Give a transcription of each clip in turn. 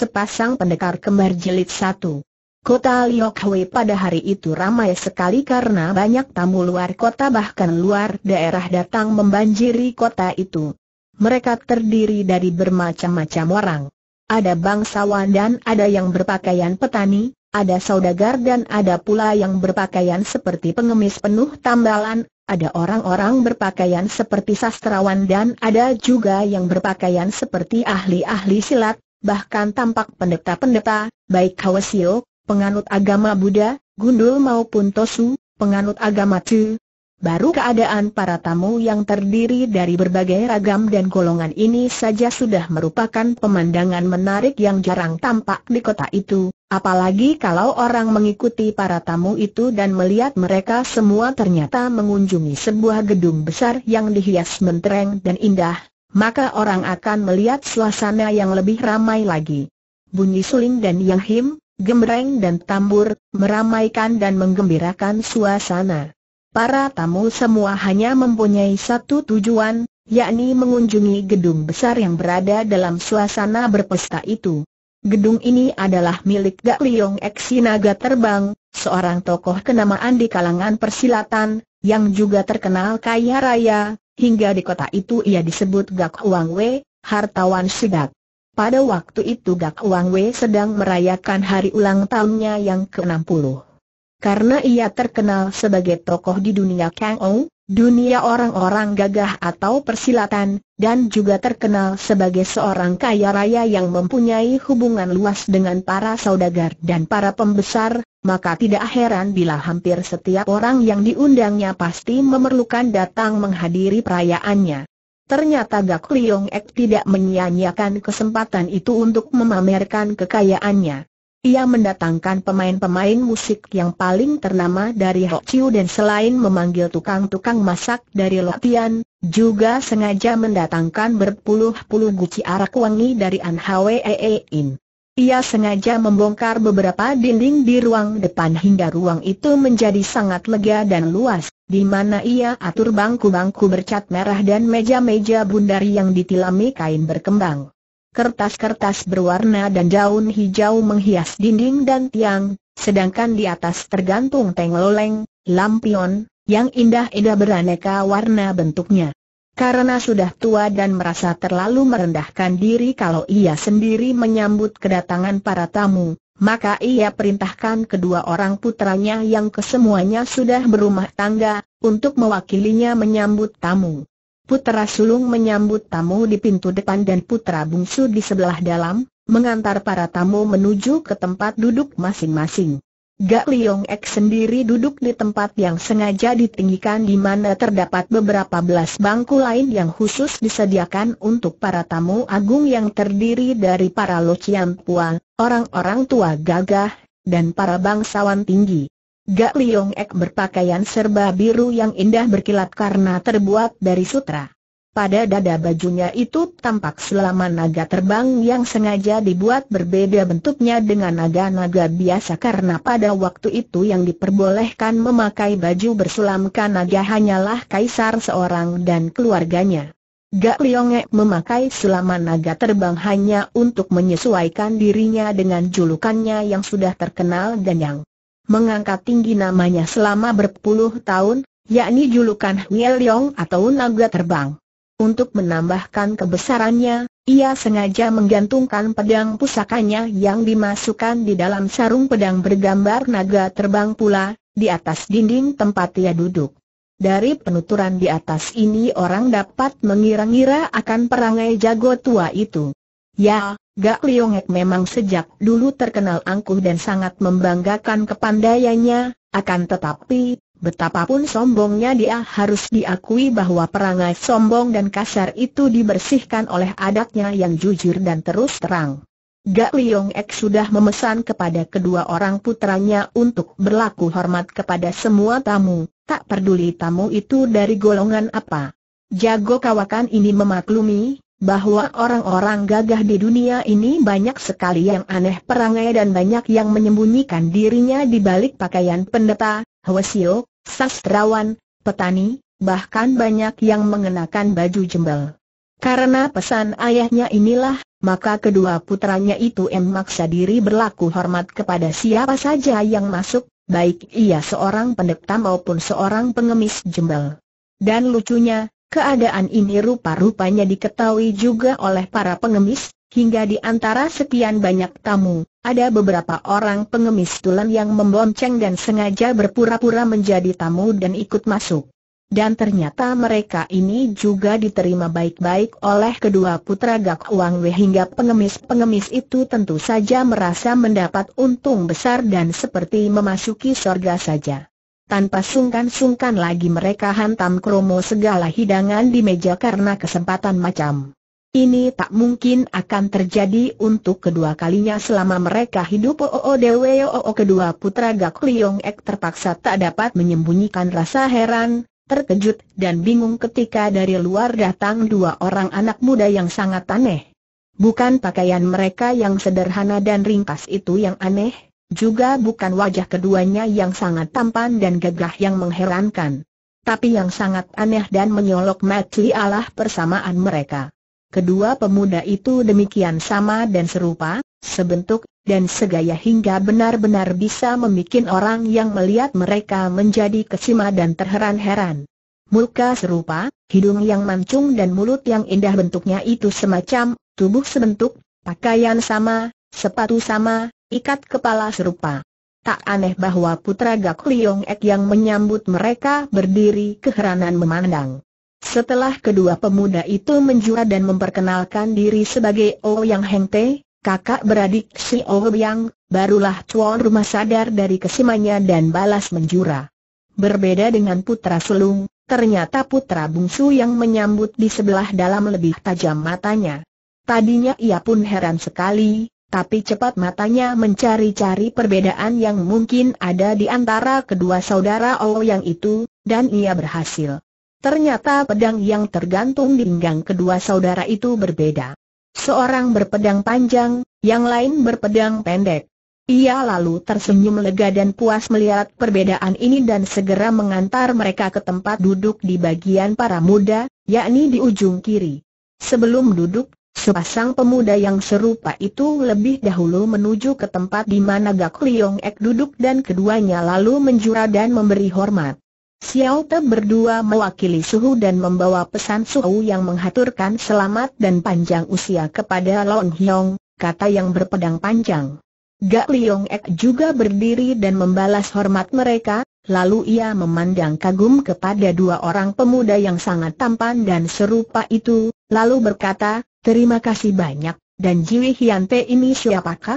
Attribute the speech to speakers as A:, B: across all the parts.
A: sepasang pendekar kembar jelit satu. Kota Liokhui pada hari itu ramai sekali karena banyak tamu luar kota bahkan luar daerah datang membanjiri kota itu. Mereka terdiri dari bermacam-macam orang. Ada bangsawan dan ada yang berpakaian petani, ada saudagar dan ada pula yang berpakaian seperti pengemis penuh tambalan, ada orang-orang berpakaian seperti sastrawan dan ada juga yang berpakaian seperti ahli-ahli silat, bahkan tampak pendeta-pendeta, baik Kawasio, penganut agama Buddha, Gundul maupun Tosu, penganut agama Tu. Baru keadaan para tamu yang terdiri dari berbagai ragam dan golongan ini saja sudah merupakan pemandangan menarik yang jarang tampak di kota itu, apalagi kalau orang mengikuti para tamu itu dan melihat mereka semua ternyata mengunjungi sebuah gedung besar yang dihias mentereng dan indah, maka orang akan melihat suasana yang lebih ramai lagi. Bunyi suling dan yang him, gembreng dan tambur, meramaikan dan menggembirakan suasana. Para tamu semua hanya mempunyai satu tujuan, yakni mengunjungi gedung besar yang berada dalam suasana berpesta itu. Gedung ini adalah milik Gak Liong Eksinaga Terbang, seorang tokoh kenamaan di kalangan persilatan, yang juga terkenal kaya raya, Hingga di kota itu ia disebut Gak Wang Wei, hartawan sidak. Pada waktu itu Gak Wang Wei sedang merayakan hari ulang tahunnya yang ke-60. Karena ia terkenal sebagai tokoh di dunia Kang Ong, dunia orang-orang gagah atau persilatan, dan juga terkenal sebagai seorang kaya raya yang mempunyai hubungan luas dengan para saudagar dan para pembesar, maka tidak heran bila hampir setiap orang yang diundangnya pasti memerlukan datang menghadiri perayaannya. Ternyata Gak Liong Ek tidak menyia-nyiakan kesempatan itu untuk memamerkan kekayaannya. Ia mendatangkan pemain-pemain musik yang paling ternama dari Hok dan selain memanggil tukang-tukang masak dari Lotian, juga sengaja mendatangkan berpuluh-puluh guci arak wangi dari An Ia sengaja membongkar beberapa dinding di ruang depan hingga ruang itu menjadi sangat lega dan luas, di mana ia atur bangku-bangku bercat merah dan meja-meja bundar yang ditilami kain berkembang kertas-kertas berwarna dan daun hijau menghias dinding dan tiang, sedangkan di atas tergantung tengloleng, lampion, yang indah-indah beraneka warna bentuknya. Karena sudah tua dan merasa terlalu merendahkan diri kalau ia sendiri menyambut kedatangan para tamu, maka ia perintahkan kedua orang putranya yang kesemuanya sudah berumah tangga, untuk mewakilinya menyambut tamu. Putera sulung menyambut tamu di pintu depan dan putra bungsu di sebelah dalam, mengantar para tamu menuju ke tempat duduk masing-masing. Gak Liong Ek sendiri duduk di tempat yang sengaja ditinggikan di mana terdapat beberapa belas bangku lain yang khusus disediakan untuk para tamu agung yang terdiri dari para locian orang-orang tua gagah, dan para bangsawan tinggi. Gak Liong Ek berpakaian serba biru yang indah berkilat karena terbuat dari sutra. Pada dada bajunya itu tampak selama naga terbang yang sengaja dibuat berbeda bentuknya dengan naga-naga biasa karena pada waktu itu yang diperbolehkan memakai baju bersulamkan naga hanyalah kaisar seorang dan keluarganya. Gak Ek memakai selaman naga terbang hanya untuk menyesuaikan dirinya dengan julukannya yang sudah terkenal dan yang mengangkat tinggi namanya selama berpuluh tahun, yakni julukan Hwil Yong atau Naga Terbang. Untuk menambahkan kebesarannya, ia sengaja menggantungkan pedang pusakanya yang dimasukkan di dalam sarung pedang bergambar naga terbang pula, di atas dinding tempat ia duduk. Dari penuturan di atas ini orang dapat mengira-ngira akan perangai jago tua itu. Ya, Gak Liongek memang sejak dulu terkenal angkuh dan sangat membanggakan kepandaiannya, akan tetapi, betapapun sombongnya dia harus diakui bahwa perangai sombong dan kasar itu dibersihkan oleh adatnya yang jujur dan terus terang. Gak Liong Ek sudah memesan kepada kedua orang putranya untuk berlaku hormat kepada semua tamu, tak peduli tamu itu dari golongan apa. Jago kawakan ini memaklumi, bahwa orang-orang gagah di dunia ini banyak sekali yang aneh perangai dan banyak yang menyembunyikan dirinya di balik pakaian pendeta, hwasio, sastrawan, petani, bahkan banyak yang mengenakan baju jembel. Karena pesan ayahnya inilah, maka kedua putranya itu memaksa diri berlaku hormat kepada siapa saja yang masuk, baik ia seorang pendeta maupun seorang pengemis jembel. Dan lucunya, Keadaan ini rupa-rupanya diketahui juga oleh para pengemis, hingga di antara sekian banyak tamu, ada beberapa orang pengemis tulen yang membonceng dan sengaja berpura-pura menjadi tamu dan ikut masuk. Dan ternyata mereka ini juga diterima baik-baik oleh kedua putra Gak Wang Wei hingga pengemis-pengemis itu tentu saja merasa mendapat untung besar dan seperti memasuki sorga saja. Tanpa sungkan-sungkan lagi mereka hantam kromo segala hidangan di meja karena kesempatan macam. Ini tak mungkin akan terjadi untuk kedua kalinya selama mereka hidup Oo oh, oh, oh, Dewe Oo kedua putra Gak Liong Ek terpaksa tak dapat menyembunyikan rasa heran, terkejut dan bingung ketika dari luar datang dua orang anak muda yang sangat aneh. Bukan pakaian mereka yang sederhana dan ringkas itu yang aneh, juga bukan wajah keduanya yang sangat tampan dan gagah yang mengherankan. Tapi yang sangat aneh dan menyolok mati Allah persamaan mereka. Kedua pemuda itu demikian sama dan serupa, sebentuk, dan segaya hingga benar-benar bisa membuat orang yang melihat mereka menjadi kesima dan terheran-heran. Muka serupa, hidung yang mancung dan mulut yang indah bentuknya itu semacam, tubuh sebentuk, pakaian sama, sepatu sama, ikat kepala serupa. Tak aneh bahwa putra Gak Liong Ek yang menyambut mereka berdiri keheranan memandang. Setelah kedua pemuda itu menjual dan memperkenalkan diri sebagai O Yang Heng Te, kakak beradik si O Yang, barulah tuan rumah sadar dari kesimanya dan balas menjura. Berbeda dengan putra sulung, ternyata putra bungsu yang menyambut di sebelah dalam lebih tajam matanya. Tadinya ia pun heran sekali, tapi cepat matanya mencari-cari perbedaan yang mungkin ada di antara kedua saudara oh yang itu, dan ia berhasil. Ternyata pedang yang tergantung di pinggang kedua saudara itu berbeda. Seorang berpedang panjang, yang lain berpedang pendek. Ia lalu tersenyum lega dan puas melihat perbedaan ini dan segera mengantar mereka ke tempat duduk di bagian para muda, yakni di ujung kiri. Sebelum duduk, Sepasang pemuda yang serupa itu lebih dahulu menuju ke tempat di mana Gak Liong Ek duduk dan keduanya lalu menjura dan memberi hormat. Xiao Te berdua mewakili Suhu dan membawa pesan Suhu yang menghaturkan selamat dan panjang usia kepada Long Hyong, kata yang berpedang panjang. Gak Liong Ek juga berdiri dan membalas hormat mereka, lalu ia memandang kagum kepada dua orang pemuda yang sangat tampan dan serupa itu, lalu berkata, Terima kasih banyak, dan Jiwi Hyante ini siapakah?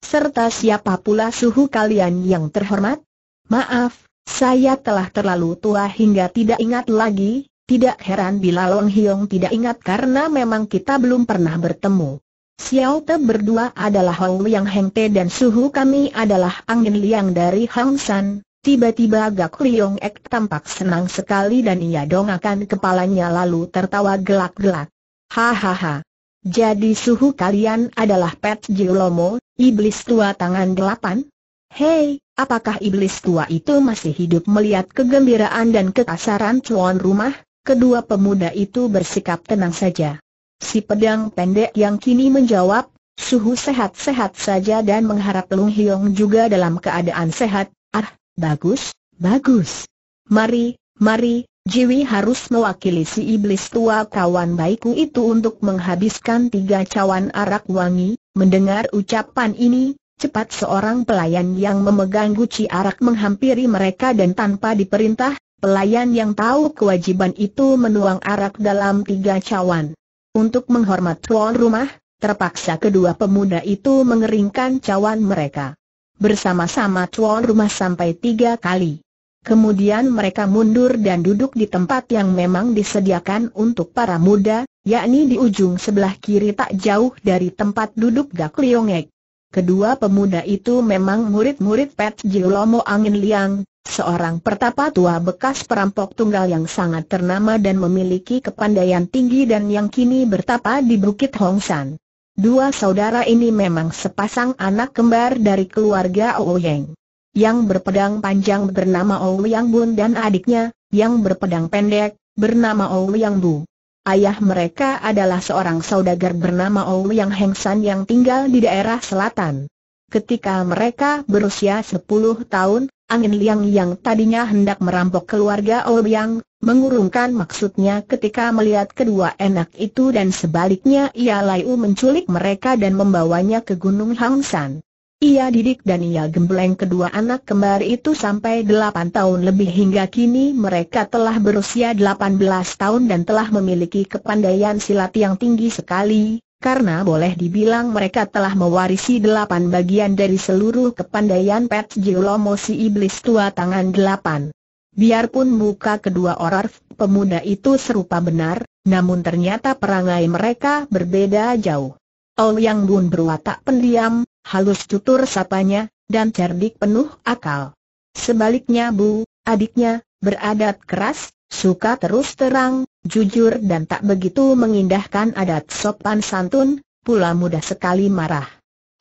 A: Serta siapa pula suhu kalian yang terhormat? Maaf, saya telah terlalu tua hingga tidak ingat lagi, tidak heran bila Long Hiong tidak ingat karena memang kita belum pernah bertemu. Xiao Te berdua adalah Hong Liang Heng Te dan suhu kami adalah angin liang dari Hong San. Tiba-tiba Gak Liong Ek tampak senang sekali dan ia dongakan kepalanya lalu tertawa gelak-gelak. Hahaha. Jadi suhu kalian adalah Pet Jilomo, iblis tua tangan delapan? Hei, apakah iblis tua itu masih hidup melihat kegembiraan dan kekasaran tuan rumah? Kedua pemuda itu bersikap tenang saja. Si pedang pendek yang kini menjawab, suhu sehat-sehat saja dan mengharap Lung Hiong juga dalam keadaan sehat, ah, bagus, bagus. Mari, mari, Jiwi harus mewakili si iblis tua kawan baikku itu untuk menghabiskan tiga cawan arak wangi, mendengar ucapan ini, cepat seorang pelayan yang memegang guci arak menghampiri mereka dan tanpa diperintah, pelayan yang tahu kewajiban itu menuang arak dalam tiga cawan. Untuk menghormat tuan rumah, terpaksa kedua pemuda itu mengeringkan cawan mereka. Bersama-sama tuan rumah sampai tiga kali. Kemudian mereka mundur dan duduk di tempat yang memang disediakan untuk para muda, yakni di ujung sebelah kiri tak jauh dari tempat duduk Gak Liongek. Kedua pemuda itu memang murid-murid Pet Jilomo Angin Liang, seorang pertapa tua bekas perampok tunggal yang sangat ternama dan memiliki kepandaian tinggi dan yang kini bertapa di Bukit Hongsan. Dua saudara ini memang sepasang anak kembar dari keluarga Ouyeng yang berpedang panjang bernama Ouyang Bun dan adiknya, yang berpedang pendek, bernama Ouyang Bu. Ayah mereka adalah seorang saudagar bernama Ouyang Hengsan yang tinggal di daerah selatan. Ketika mereka berusia 10 tahun, Angin Liang yang tadinya hendak merampok keluarga Ouyang, mengurungkan maksudnya ketika melihat kedua anak itu dan sebaliknya ia layu menculik mereka dan membawanya ke Gunung Hangsan. Ia didik dan ia gembleng kedua anak kembar itu sampai 8 tahun lebih hingga kini mereka telah berusia 18 tahun dan telah memiliki kepandaian silat yang tinggi sekali, karena boleh dibilang mereka telah mewarisi 8 bagian dari seluruh kepandaian Pet Giolomo iblis tua tangan 8. Biarpun muka kedua orang pemuda itu serupa benar, namun ternyata perangai mereka berbeda jauh. yang Bun berwatak pendiam, halus tutur sapanya, dan cerdik penuh akal. Sebaliknya Bu, adiknya, beradat keras, suka terus terang, jujur dan tak begitu mengindahkan adat sopan santun, pula mudah sekali marah.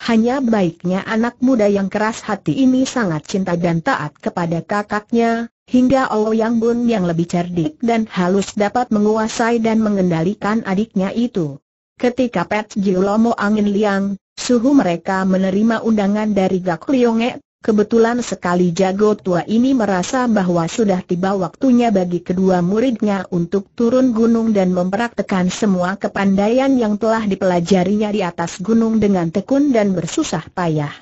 A: Hanya baiknya anak muda yang keras hati ini sangat cinta dan taat kepada kakaknya, hingga Yang Bun yang lebih cerdik dan halus dapat menguasai dan mengendalikan adiknya itu. Ketika Pet Jiulomo Angin Liang, Suhu mereka menerima undangan dari Gak Liongek, kebetulan sekali jago tua ini merasa bahwa sudah tiba waktunya bagi kedua muridnya untuk turun gunung dan mempraktekan semua kepandaian yang telah dipelajarinya di atas gunung dengan tekun dan bersusah payah.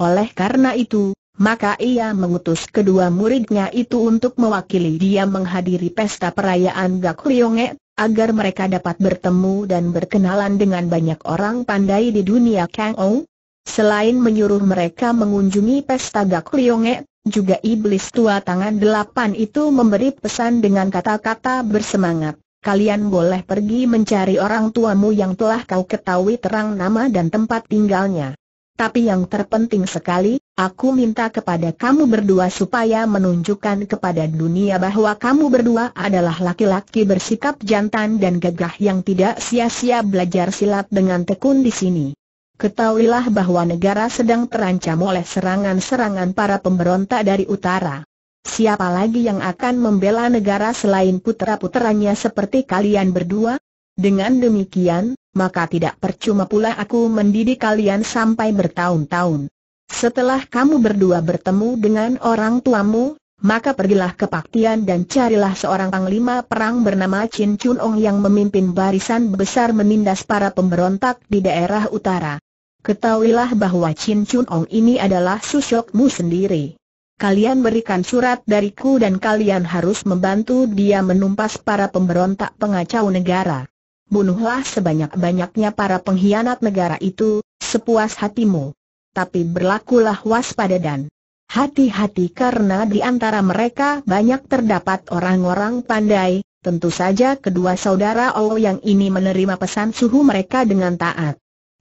A: Oleh karena itu, maka ia mengutus kedua muridnya itu untuk mewakili dia menghadiri pesta perayaan Gak Lionge, agar mereka dapat bertemu dan berkenalan dengan banyak orang pandai di dunia Kang Ou. Selain menyuruh mereka mengunjungi pesta Gak Lionge, juga iblis tua tangan delapan itu memberi pesan dengan kata-kata bersemangat. Kalian boleh pergi mencari orang tuamu yang telah kau ketahui terang nama dan tempat tinggalnya. Tapi yang terpenting sekali, aku minta kepada kamu berdua supaya menunjukkan kepada dunia bahwa kamu berdua adalah laki-laki bersikap jantan dan gagah yang tidak sia-sia belajar silat dengan tekun di sini. Ketahuilah bahwa negara sedang terancam oleh serangan-serangan para pemberontak dari utara. Siapa lagi yang akan membela negara selain putra-putranya seperti kalian berdua? Dengan demikian, maka tidak percuma pula aku mendidik kalian sampai bertahun-tahun. Setelah kamu berdua bertemu dengan orang tuamu, maka pergilah ke Paktian dan carilah seorang panglima perang bernama Chin Chun Ong yang memimpin barisan besar menindas para pemberontak di daerah utara. Ketahuilah bahwa Chin Chun Ong ini adalah susokmu sendiri. Kalian berikan surat dariku dan kalian harus membantu dia menumpas para pemberontak pengacau negara bunuhlah sebanyak-banyaknya para pengkhianat negara itu, sepuas hatimu. Tapi berlakulah waspada dan hati-hati karena di antara mereka banyak terdapat orang-orang pandai, tentu saja kedua saudara Ou yang ini menerima pesan suhu mereka dengan taat.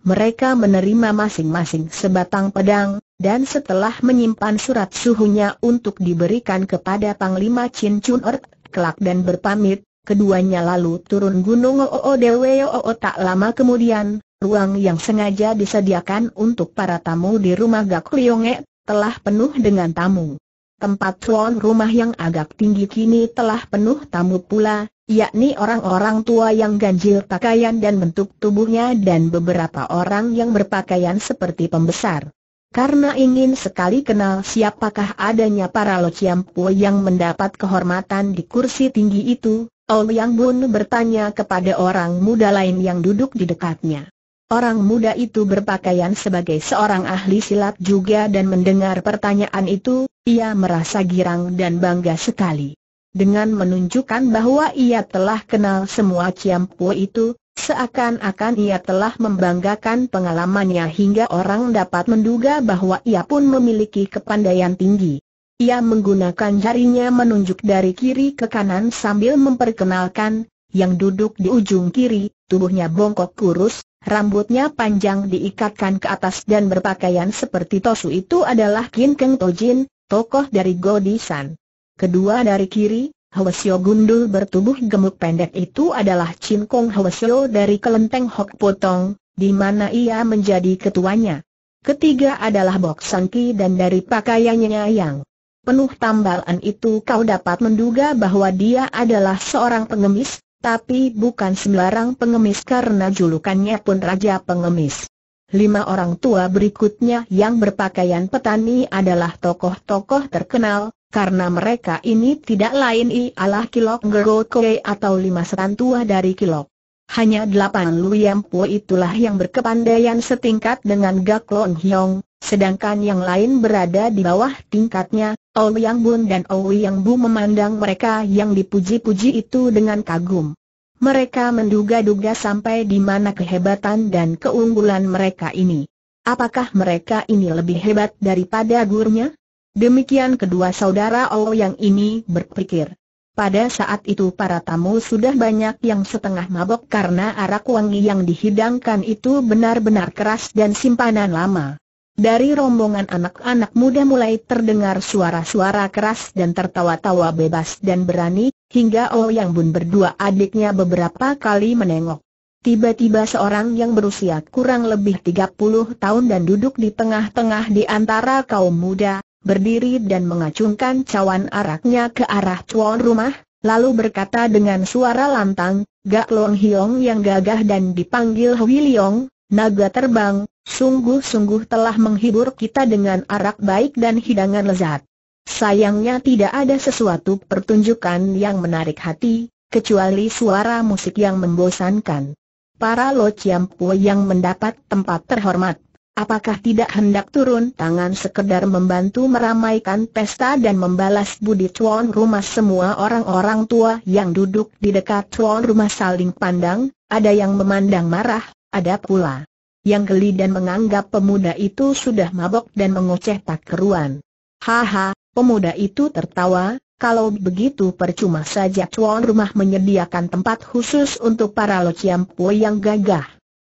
A: Mereka menerima masing-masing sebatang pedang, dan setelah menyimpan surat suhunya untuk diberikan kepada Panglima Chin Chun Ert, kelak dan berpamit, Keduanya lalu turun gunung Dewe Oo tak lama kemudian, ruang yang sengaja disediakan untuk para tamu di rumah Gak Lionge, telah penuh dengan tamu. Tempat tuan rumah yang agak tinggi kini telah penuh tamu pula, yakni orang-orang tua yang ganjil pakaian dan bentuk tubuhnya dan beberapa orang yang berpakaian seperti pembesar. Karena ingin sekali kenal siapakah adanya para lociampu yang mendapat kehormatan di kursi tinggi itu, Ouyang Bun bertanya kepada orang muda lain yang duduk di dekatnya. Orang muda itu berpakaian sebagai seorang ahli silat juga dan mendengar pertanyaan itu, ia merasa girang dan bangga sekali. Dengan menunjukkan bahwa ia telah kenal semua Ciampu itu, seakan-akan ia telah membanggakan pengalamannya hingga orang dapat menduga bahwa ia pun memiliki kepandaian tinggi. Ia menggunakan jarinya menunjuk dari kiri ke kanan sambil memperkenalkan, yang duduk di ujung kiri, tubuhnya bongkok kurus, rambutnya panjang diikatkan ke atas dan berpakaian seperti tosu itu adalah Kin Keng Tojin, tokoh dari Godisan. Kedua dari kiri, Hwasyo gundul bertubuh gemuk pendek itu adalah Chin Kong Hwasyo dari kelenteng Hok Potong, di mana ia menjadi ketuanya. Ketiga adalah Bok Sangki dan dari pakaiannya yang penuh tambalan itu kau dapat menduga bahwa dia adalah seorang pengemis, tapi bukan sembarang pengemis karena julukannya pun Raja Pengemis. Lima orang tua berikutnya yang berpakaian petani adalah tokoh-tokoh terkenal, karena mereka ini tidak lain ialah Kilok Ngerokoi atau lima setan tua dari Kilok. Hanya delapan Luyampu itulah yang berkepandaian setingkat dengan gak Gaklon Hyong, Sedangkan yang lain berada di bawah tingkatnya, Yang Bun dan Yang Bu memandang mereka yang dipuji-puji itu dengan kagum. Mereka menduga-duga sampai di mana kehebatan dan keunggulan mereka ini. Apakah mereka ini lebih hebat daripada gurunya? Demikian kedua saudara Yang ini berpikir. Pada saat itu para tamu sudah banyak yang setengah mabok karena arak wangi yang dihidangkan itu benar-benar keras dan simpanan lama. Dari rombongan anak-anak muda mulai terdengar suara-suara keras dan tertawa-tawa bebas dan berani, hingga oh Yang Bun berdua adiknya beberapa kali menengok. Tiba-tiba seorang yang berusia kurang lebih 30 tahun dan duduk di tengah-tengah di antara kaum muda, berdiri dan mengacungkan cawan araknya ke arah cuan rumah, lalu berkata dengan suara lantang, Gak Long Hiong yang gagah dan dipanggil Hui Leong, naga terbang, sungguh-sungguh telah menghibur kita dengan arak baik dan hidangan lezat. Sayangnya tidak ada sesuatu pertunjukan yang menarik hati, kecuali suara musik yang membosankan. Para Lo Chiampu yang mendapat tempat terhormat, apakah tidak hendak turun tangan sekedar membantu meramaikan pesta dan membalas budi tuan rumah semua orang-orang tua yang duduk di dekat tuan rumah saling pandang, ada yang memandang marah, ada pula yang geli dan menganggap pemuda itu sudah mabok dan mengoceh tak keruan. Haha, pemuda itu tertawa, kalau begitu percuma saja tuan rumah menyediakan tempat khusus untuk para Lo ciampu yang gagah.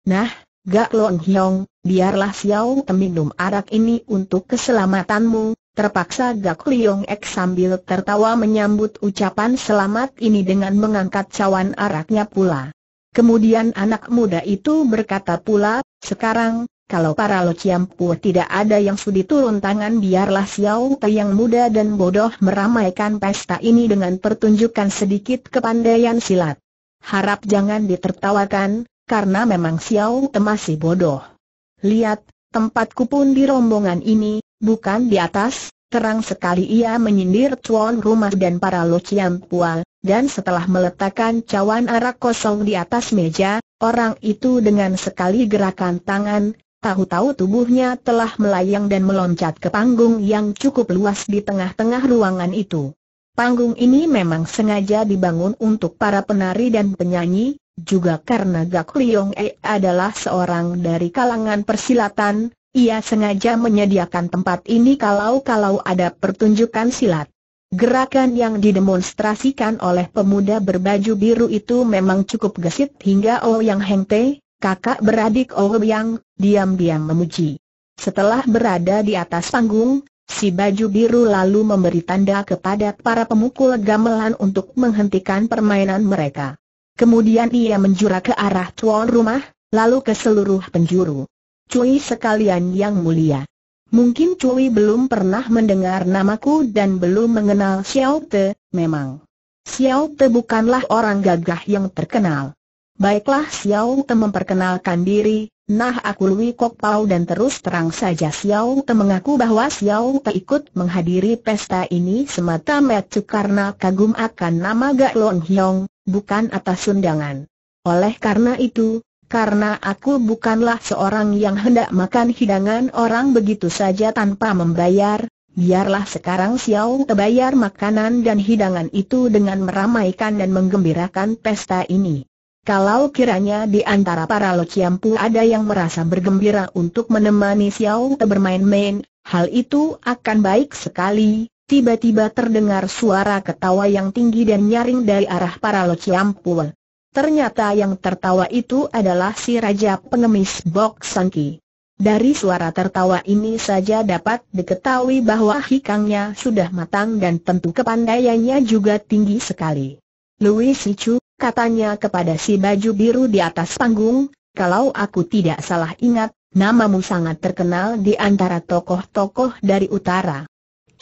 A: Nah, Gak Long Hiong, biarlah Xiao minum arak ini untuk keselamatanmu, terpaksa Gak Liong Ek sambil tertawa menyambut ucapan selamat ini dengan mengangkat cawan araknya pula. Kemudian anak muda itu berkata pula, sekarang, kalau para Lo Ciampu tidak ada yang sudi turun tangan biarlah Xiao Te yang muda dan bodoh meramaikan pesta ini dengan pertunjukan sedikit kepandaian silat. Harap jangan ditertawakan, karena memang Xiao Te masih bodoh. Lihat, tempatku pun di rombongan ini, bukan di atas, terang sekali ia menyindir tuan rumah dan para Lo dan setelah meletakkan cawan arak kosong di atas meja, orang itu dengan sekali gerakan tangan, tahu-tahu tubuhnya telah melayang dan meloncat ke panggung yang cukup luas di tengah-tengah ruangan itu. Panggung ini memang sengaja dibangun untuk para penari dan penyanyi, juga karena Gak Liong E adalah seorang dari kalangan persilatan, ia sengaja menyediakan tempat ini kalau-kalau ada pertunjukan silat. Gerakan yang didemonstrasikan oleh pemuda berbaju biru itu memang cukup gesit hingga Ouyang oh Heng Te, kakak beradik oh yang diam-diam memuji. Setelah berada di atas panggung, si baju biru lalu memberi tanda kepada para pemukul gamelan untuk menghentikan permainan mereka. Kemudian ia menjura ke arah tuan rumah, lalu ke seluruh penjuru. Cui sekalian yang mulia. Mungkin Cui belum pernah mendengar namaku dan belum mengenal Xiao Te, memang. Xiao Te bukanlah orang gagah yang terkenal. Baiklah Xiao Te memperkenalkan diri, nah aku Lui Kok Pau dan terus terang saja Xiao Te mengaku bahwa Xiao Te ikut menghadiri pesta ini semata-mata karena kagum akan nama Gak Long Hyong, bukan atas undangan. Oleh karena itu, karena aku bukanlah seorang yang hendak makan hidangan orang begitu saja tanpa membayar, biarlah sekarang Xiao terbayar makanan dan hidangan itu dengan meramaikan dan menggembirakan pesta ini. Kalau kiranya di antara para lociampu ada yang merasa bergembira untuk menemani Xiao bermain-main, hal itu akan baik sekali. Tiba-tiba terdengar suara ketawa yang tinggi dan nyaring dari arah para lociampu. Ternyata yang tertawa itu adalah si Raja Pengemis Bok Sangki. Dari suara tertawa ini saja dapat diketahui bahwa hikangnya sudah matang dan tentu kepandaiannya juga tinggi sekali. Louis Sichu, katanya kepada si baju biru di atas panggung, kalau aku tidak salah ingat, namamu sangat terkenal di antara tokoh-tokoh dari utara.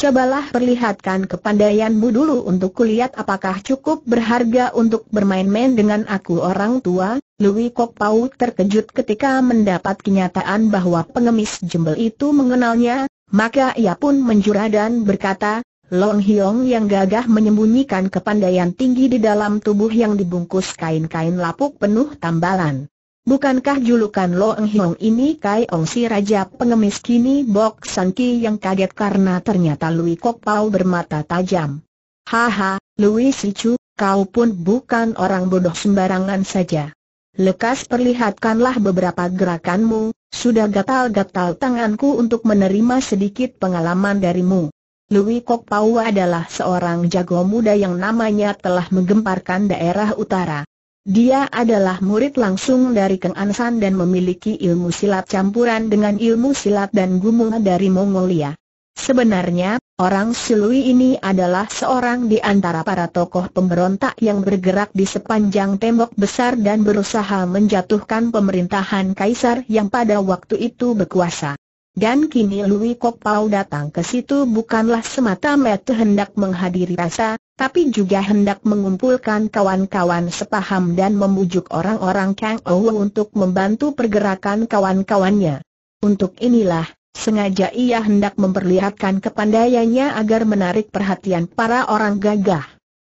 A: Cobalah perlihatkan kepandaianmu dulu untuk kulihat apakah cukup berharga untuk bermain-main dengan aku orang tua. Louis Kok Pau terkejut ketika mendapat kenyataan bahwa pengemis jembel itu mengenalnya, maka ia pun menjura dan berkata, Long Hiong yang gagah menyembunyikan kepandaian tinggi di dalam tubuh yang dibungkus kain-kain lapuk penuh tambalan. Bukankah julukan Lo Eng Hiong ini Kai Ong si Raja pengemis kini Bok San Ki yang kaget karena ternyata Lui Kok Pau bermata tajam. Haha, Lui Si Chu, kau pun bukan orang bodoh sembarangan saja. Lekas perlihatkanlah beberapa gerakanmu, sudah gatal-gatal tanganku untuk menerima sedikit pengalaman darimu. Lui Kok Pau adalah seorang jago muda yang namanya telah menggemparkan daerah utara. Dia adalah murid langsung dari Keng Ansan dan memiliki ilmu silat campuran dengan ilmu silat dan gumung dari Mongolia. Sebenarnya, orang Silui ini adalah seorang di antara para tokoh pemberontak yang bergerak di sepanjang tembok besar dan berusaha menjatuhkan pemerintahan kaisar yang pada waktu itu berkuasa. Dan kini Louis Kok Pau datang ke situ bukanlah semata-mata hendak menghadiri rasa, tapi juga hendak mengumpulkan kawan-kawan sepaham dan membujuk orang-orang Kang Ouw untuk membantu pergerakan kawan-kawannya. Untuk inilah, Sengaja ia hendak memperlihatkan kepandaiannya agar menarik perhatian para orang gagah.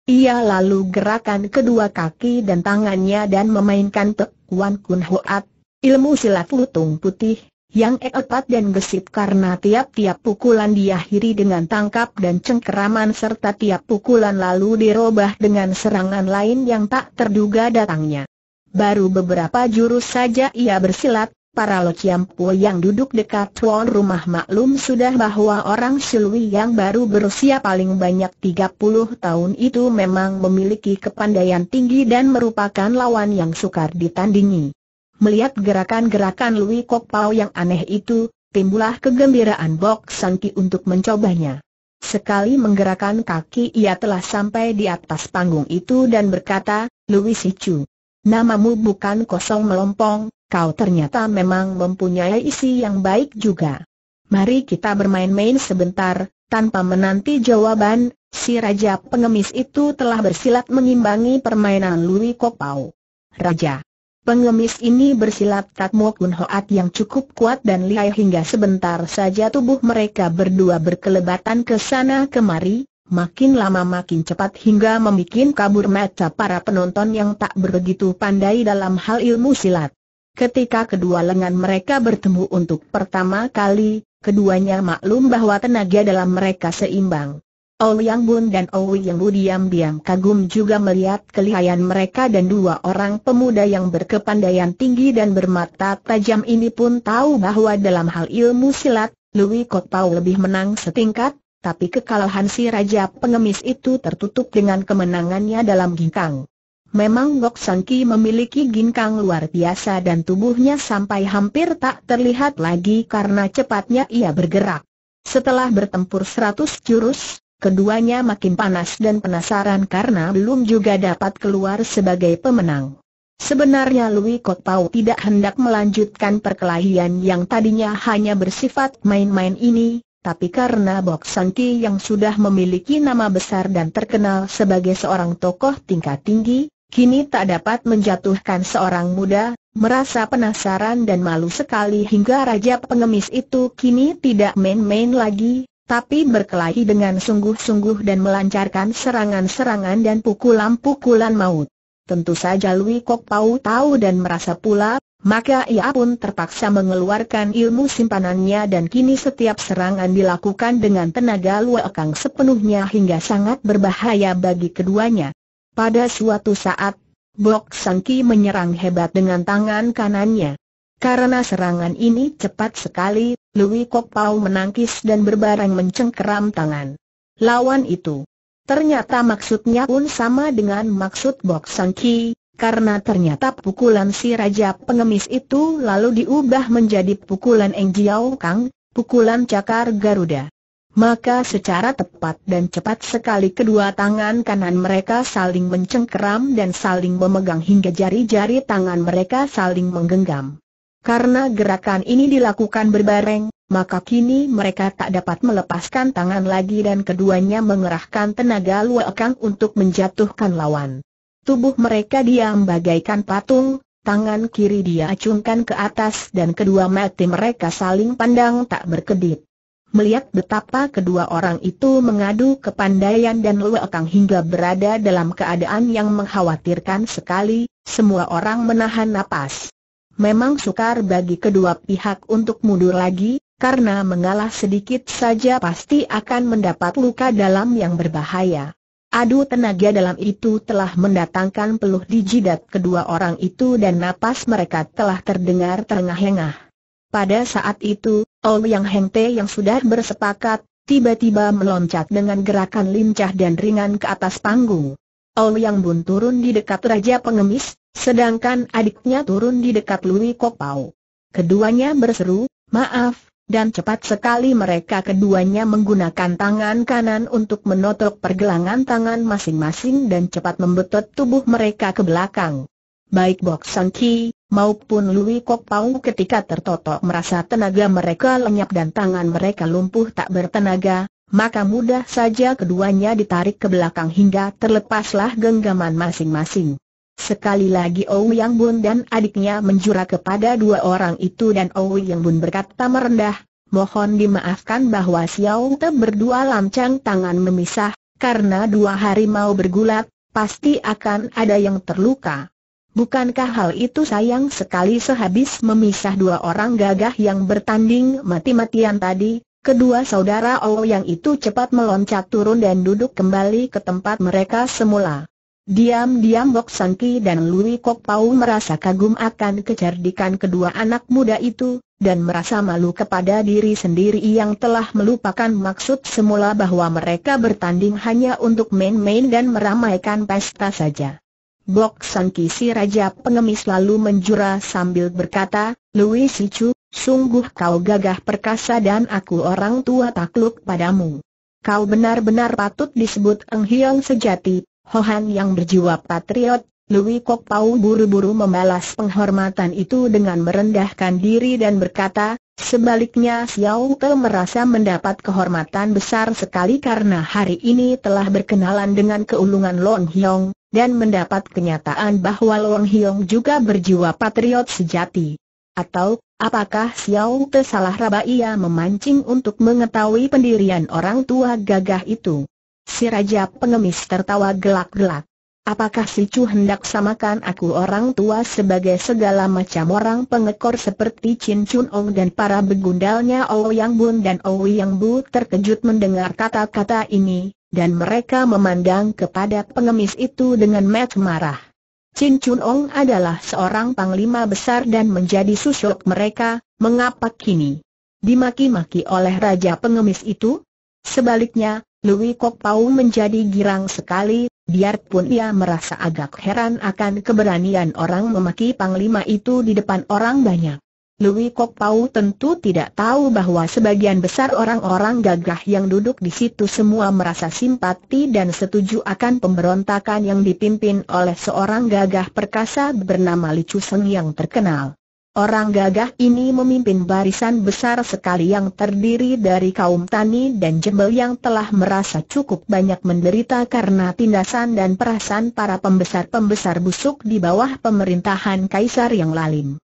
A: Ia lalu gerakan kedua kaki dan tangannya dan memainkan Pek Wan Kun Hoat, ilmu silat lutung putih, yang ekpat dan gesit karena tiap-tiap pukulan diakhiri dengan tangkap dan cengkeraman serta tiap pukulan lalu dirobah dengan serangan lain yang tak terduga datangnya. Baru beberapa jurus saja ia bersilat, para lociampu yang duduk dekat tuan rumah maklum sudah bahwa orang Silwi yang baru berusia paling banyak 30 tahun itu memang memiliki kepandaian tinggi dan merupakan lawan yang sukar ditandingi. Melihat gerakan-gerakan Lui Kok Pao yang aneh itu, timbulah kegembiraan Bok Sangki untuk mencobanya. Sekali menggerakkan kaki ia telah sampai di atas panggung itu dan berkata, Louis Chu, namamu bukan kosong melompong, kau ternyata memang mempunyai isi yang baik juga. Mari kita bermain-main sebentar, tanpa menanti jawaban, si Raja Pengemis itu telah bersilat mengimbangi permainan Louis Pao. Raja Pengemis ini bersilat Tatmo Kun Hoat yang cukup kuat dan lihai hingga sebentar saja tubuh mereka berdua berkelebatan ke sana kemari, makin lama makin cepat hingga membuat kabur mata para penonton yang tak begitu pandai dalam hal ilmu silat. Ketika kedua lengan mereka bertemu untuk pertama kali, keduanya maklum bahwa tenaga dalam mereka seimbang. Ouyang Yang Bun dan Ouyang Yang Bu diam-diam kagum juga melihat kelihayan mereka dan dua orang pemuda yang berkepandaian tinggi dan bermata tajam ini pun tahu bahwa dalam hal ilmu silat, Louis Kok Pau lebih menang setingkat, tapi kekalahan si Raja Pengemis itu tertutup dengan kemenangannya dalam ginkang. Memang Gok Sangki memiliki ginkang luar biasa dan tubuhnya sampai hampir tak terlihat lagi karena cepatnya ia bergerak. Setelah bertempur seratus jurus, Keduanya makin panas dan penasaran karena belum juga dapat keluar sebagai pemenang. Sebenarnya Louis Kotpau tidak hendak melanjutkan perkelahian yang tadinya hanya bersifat main-main ini, tapi karena Bok Sanki yang sudah memiliki nama besar dan terkenal sebagai seorang tokoh tingkat tinggi, kini tak dapat menjatuhkan seorang muda, merasa penasaran dan malu sekali hingga Raja Pengemis itu kini tidak main-main lagi, tapi berkelahi dengan sungguh-sungguh dan melancarkan serangan-serangan dan pukulan-pukulan maut. Tentu saja Lui Kok Pau tahu dan merasa pula, maka ia pun terpaksa mengeluarkan ilmu simpanannya dan kini setiap serangan dilakukan dengan tenaga Kang sepenuhnya hingga sangat berbahaya bagi keduanya. Pada suatu saat, Bok Sangki menyerang hebat dengan tangan kanannya. Karena serangan ini cepat sekali, Louis Kok Pau menangkis dan berbarang mencengkeram tangan. Lawan itu. Ternyata maksudnya pun sama dengan maksud Bok Sang Ki, karena ternyata pukulan si Raja Pengemis itu lalu diubah menjadi pukulan Eng Jiao Kang, pukulan cakar Garuda. Maka secara tepat dan cepat sekali kedua tangan kanan mereka saling mencengkeram dan saling memegang hingga jari-jari tangan mereka saling menggenggam. Karena gerakan ini dilakukan berbareng, maka kini mereka tak dapat melepaskan tangan lagi dan keduanya mengerahkan tenaga luakang untuk menjatuhkan lawan. Tubuh mereka diam bagaikan patung, tangan kiri dia acungkan ke atas dan kedua mati mereka saling pandang tak berkedip. Melihat betapa kedua orang itu mengadu kepandaian dan luakang hingga berada dalam keadaan yang mengkhawatirkan sekali, semua orang menahan napas. Memang sukar bagi kedua pihak untuk mundur lagi, karena mengalah sedikit saja pasti akan mendapat luka dalam yang berbahaya. Adu tenaga dalam itu telah mendatangkan peluh di jidat kedua orang itu dan napas mereka telah terdengar terengah-engah. Pada saat itu, Ol Yang Heng Te yang sudah bersepakat, tiba-tiba meloncat dengan gerakan lincah dan ringan ke atas panggung. Ouyang Bun turun di dekat Raja Pengemis, sedangkan adiknya turun di dekat Lui Kok Pau. Keduanya berseru, maaf, dan cepat sekali mereka keduanya menggunakan tangan kanan untuk menotok pergelangan tangan masing-masing dan cepat membetot tubuh mereka ke belakang. Baik Bok Sang Ki, maupun Lui Kok Pau ketika tertotok merasa tenaga mereka lenyap dan tangan mereka lumpuh tak bertenaga, maka mudah saja keduanya ditarik ke belakang hingga terlepaslah genggaman masing-masing. Sekali lagi Ou Yang Bun dan adiknya menjura kepada dua orang itu dan Ou Yang Bun berkata merendah, mohon dimaafkan bahwa Xiao Te berdua lancang tangan memisah, karena dua harimau bergulat, pasti akan ada yang terluka. Bukankah hal itu sayang sekali sehabis memisah dua orang gagah yang bertanding mati-matian tadi, Kedua saudara yang itu cepat meloncat turun dan duduk kembali ke tempat mereka semula. Diam-diam Bok Sanki dan Lui Kok Pau merasa kagum akan kecerdikan kedua anak muda itu, dan merasa malu kepada diri sendiri yang telah melupakan maksud semula bahwa mereka bertanding hanya untuk main-main dan meramaikan pesta saja. Blok sangkisi si Raja Pengemis lalu menjura sambil berkata, Lui Chu, sungguh kau gagah perkasa dan aku orang tua takluk padamu. Kau benar-benar patut disebut Eng Hiong sejati, Hohan yang berjiwa patriot, Lui Kok Pau buru-buru membalas penghormatan itu dengan merendahkan diri dan berkata, Sebaliknya Xiao Te merasa mendapat kehormatan besar sekali karena hari ini telah berkenalan dengan keulungan Long Hiong, dan mendapat kenyataan bahwa Luang Hiong juga berjiwa patriot sejati. Atau, apakah Xiao Te salah raba ia memancing untuk mengetahui pendirian orang tua gagah itu? Si Raja Pengemis tertawa gelak-gelak. Apakah si Chu hendak samakan aku orang tua sebagai segala macam orang pengekor seperti Chin Chun Ong dan para begundalnya Ouyang Bun dan Ouyang Bu terkejut mendengar kata-kata ini, dan mereka memandang kepada pengemis itu dengan mat marah. Chin Chun Ong adalah seorang panglima besar dan menjadi susuk mereka, mengapa kini dimaki-maki oleh raja pengemis itu? Sebaliknya, Louis Kok Pau menjadi girang sekali, biarpun ia merasa agak heran akan keberanian orang memaki panglima itu di depan orang banyak. Louis Kok Pau tentu tidak tahu bahwa sebagian besar orang-orang gagah yang duduk di situ semua merasa simpati dan setuju akan pemberontakan yang dipimpin oleh seorang gagah perkasa bernama Li Chu Seng yang terkenal. Orang gagah ini memimpin barisan besar sekali yang terdiri dari kaum tani dan jembel yang telah merasa cukup banyak menderita karena tindasan dan perasaan para pembesar-pembesar busuk di bawah pemerintahan kaisar yang lalim.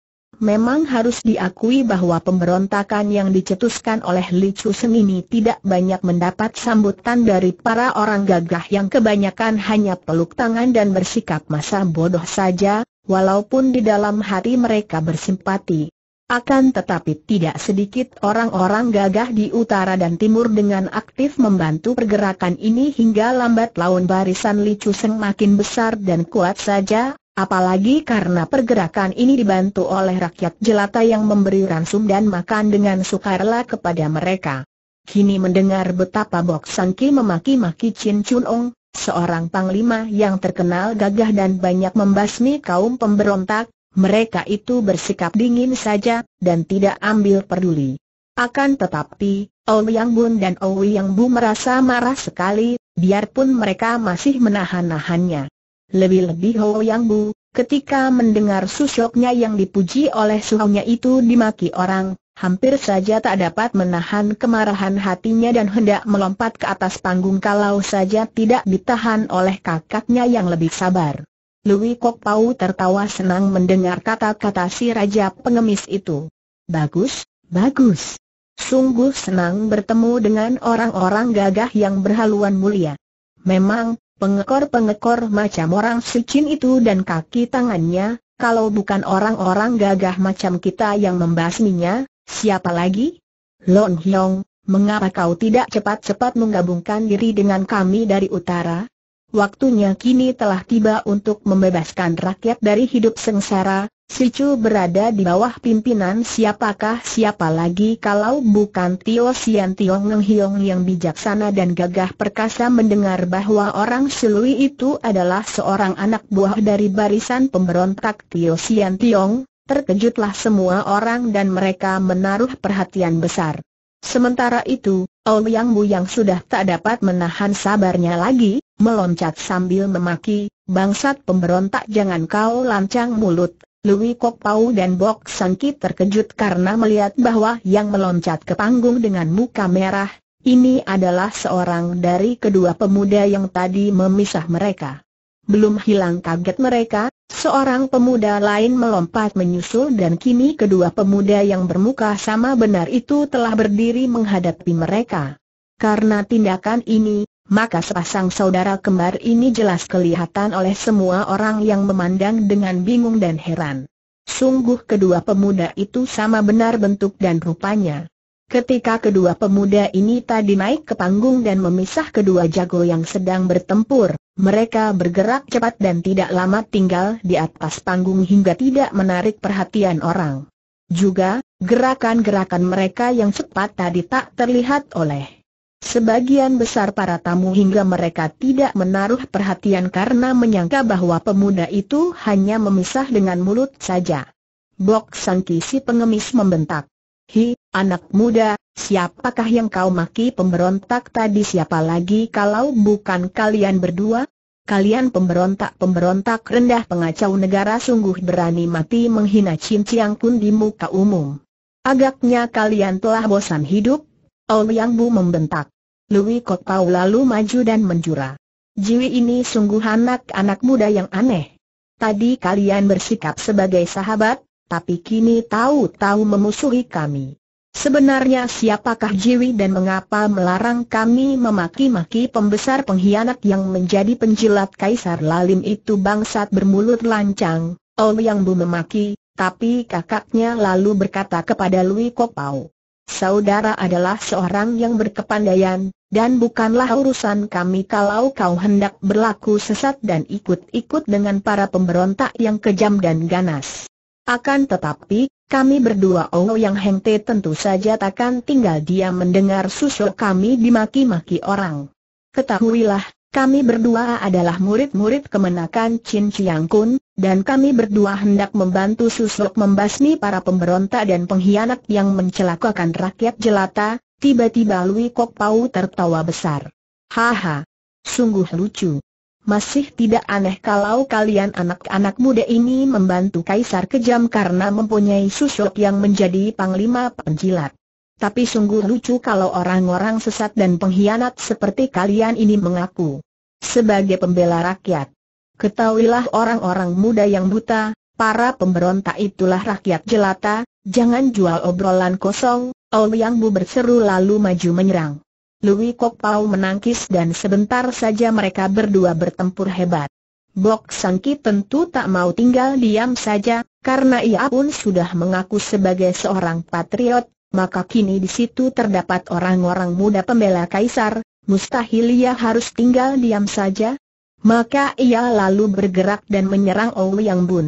A: Memang harus diakui bahwa pemberontakan yang dicetuskan oleh Li Chu ini tidak banyak mendapat sambutan dari para orang gagah yang kebanyakan hanya peluk tangan dan bersikap masa bodoh saja, walaupun di dalam hati mereka bersimpati. Akan tetapi tidak sedikit orang-orang gagah di utara dan timur dengan aktif membantu pergerakan ini hingga lambat laun barisan Li Chu makin besar dan kuat saja, Apalagi karena pergerakan ini dibantu oleh rakyat jelata yang memberi ransum dan makan dengan sukarela kepada mereka. Kini mendengar betapa Bok Sangki memaki-maki Chin Chun Ong, seorang panglima yang terkenal gagah dan banyak membasmi kaum pemberontak, mereka itu bersikap dingin saja, dan tidak ambil peduli. Akan tetapi, oh Yang Bun dan oh Yang Bu merasa marah sekali, biarpun mereka masih menahan-nahannya. Lebih-lebih Ho Yang Bu, ketika mendengar susoknya yang dipuji oleh suhunya itu dimaki orang, hampir saja tak dapat menahan kemarahan hatinya dan hendak melompat ke atas panggung kalau saja tidak ditahan oleh kakaknya yang lebih sabar. Louis Kok Pau tertawa senang mendengar kata-kata si Raja Pengemis itu. Bagus, bagus. Sungguh senang bertemu dengan orang-orang gagah yang berhaluan mulia. Memang, pengekor-pengekor macam orang sucin itu dan kaki tangannya, kalau bukan orang-orang gagah macam kita yang membasminya, siapa lagi? Long Hyong, mengapa kau tidak cepat-cepat menggabungkan diri dengan kami dari utara? Waktunya kini telah tiba untuk membebaskan rakyat dari hidup sengsara, Sicu berada di bawah pimpinan siapakah siapa lagi kalau bukan Tio Sian Tio Ngeng Hiong yang bijaksana dan gagah perkasa mendengar bahwa orang Silui itu adalah seorang anak buah dari barisan pemberontak Tio Sian Tiong, terkejutlah semua orang dan mereka menaruh perhatian besar. Sementara itu, Ouyang yang sudah tak dapat menahan sabarnya lagi, meloncat sambil memaki, bangsat pemberontak jangan kau lancang mulut, Lui Kok Pau dan Bok Sangki terkejut karena melihat bahwa yang meloncat ke panggung dengan muka merah, ini adalah seorang dari kedua pemuda yang tadi memisah mereka. Belum hilang kaget mereka, seorang pemuda lain melompat menyusul dan kini kedua pemuda yang bermuka sama benar itu telah berdiri menghadapi mereka. Karena tindakan ini, maka sepasang saudara kembar ini jelas kelihatan oleh semua orang yang memandang dengan bingung dan heran. Sungguh kedua pemuda itu sama benar bentuk dan rupanya. Ketika kedua pemuda ini tadi naik ke panggung dan memisah kedua jago yang sedang bertempur, mereka bergerak cepat dan tidak lama tinggal di atas panggung hingga tidak menarik perhatian orang. Juga, gerakan-gerakan mereka yang cepat tadi tak terlihat oleh Sebagian besar para tamu hingga mereka tidak menaruh perhatian karena menyangka bahwa pemuda itu hanya memisah dengan mulut saja. Bok Sang Kisi pengemis membentak. Hi, anak muda, siapakah yang kau maki pemberontak tadi siapa lagi kalau bukan kalian berdua? Kalian pemberontak-pemberontak rendah pengacau negara sungguh berani mati menghina Cinciang pun di muka umum. Agaknya kalian telah bosan hidup, Ouyang Bu membentak. Louis Kotpau lalu maju dan menjura. Jiwi ini sungguh anak-anak muda yang aneh. Tadi kalian bersikap sebagai sahabat, tapi kini tahu-tahu memusuhi kami. Sebenarnya siapakah Jiwi dan mengapa melarang kami memaki-maki pembesar pengkhianat yang menjadi penjilat Kaisar Lalim itu bangsat bermulut lancang, Ol Yang Bu memaki, tapi kakaknya lalu berkata kepada Lui Kokpau. Saudara adalah seorang yang berkepandaian, dan bukanlah urusan kami kalau kau hendak berlaku sesat dan ikut-ikut dengan para pemberontak yang kejam dan ganas. Akan tetapi, kami berdua Ong oh Yang Heng tentu saja takkan tinggal diam mendengar susuk kami dimaki-maki orang. Ketahuilah, kami berdua adalah murid-murid kemenakan Chin Chiang Kun, dan kami berdua hendak membantu susuk membasmi para pemberontak dan pengkhianat yang mencelakakan rakyat jelata, tiba-tiba Lui Kok Pau tertawa besar. Haha, sungguh lucu. Masih tidak aneh kalau kalian anak-anak muda ini membantu Kaisar Kejam karena mempunyai susuk yang menjadi Panglima Penjilat. Tapi sungguh lucu kalau orang-orang sesat dan pengkhianat seperti kalian ini mengaku sebagai pembela rakyat. Ketahuilah orang-orang muda yang buta, para pemberontak itulah rakyat jelata, jangan jual obrolan kosong, Yang Bu berseru lalu maju menyerang. Louis Kok Pau menangkis dan sebentar saja mereka berdua bertempur hebat. Bok Sangki tentu tak mau tinggal diam saja, karena ia pun sudah mengaku sebagai seorang patriot, maka kini di situ terdapat orang-orang muda pembela kaisar, mustahil ia harus tinggal diam saja. Maka ia lalu bergerak dan menyerang Yang Bun.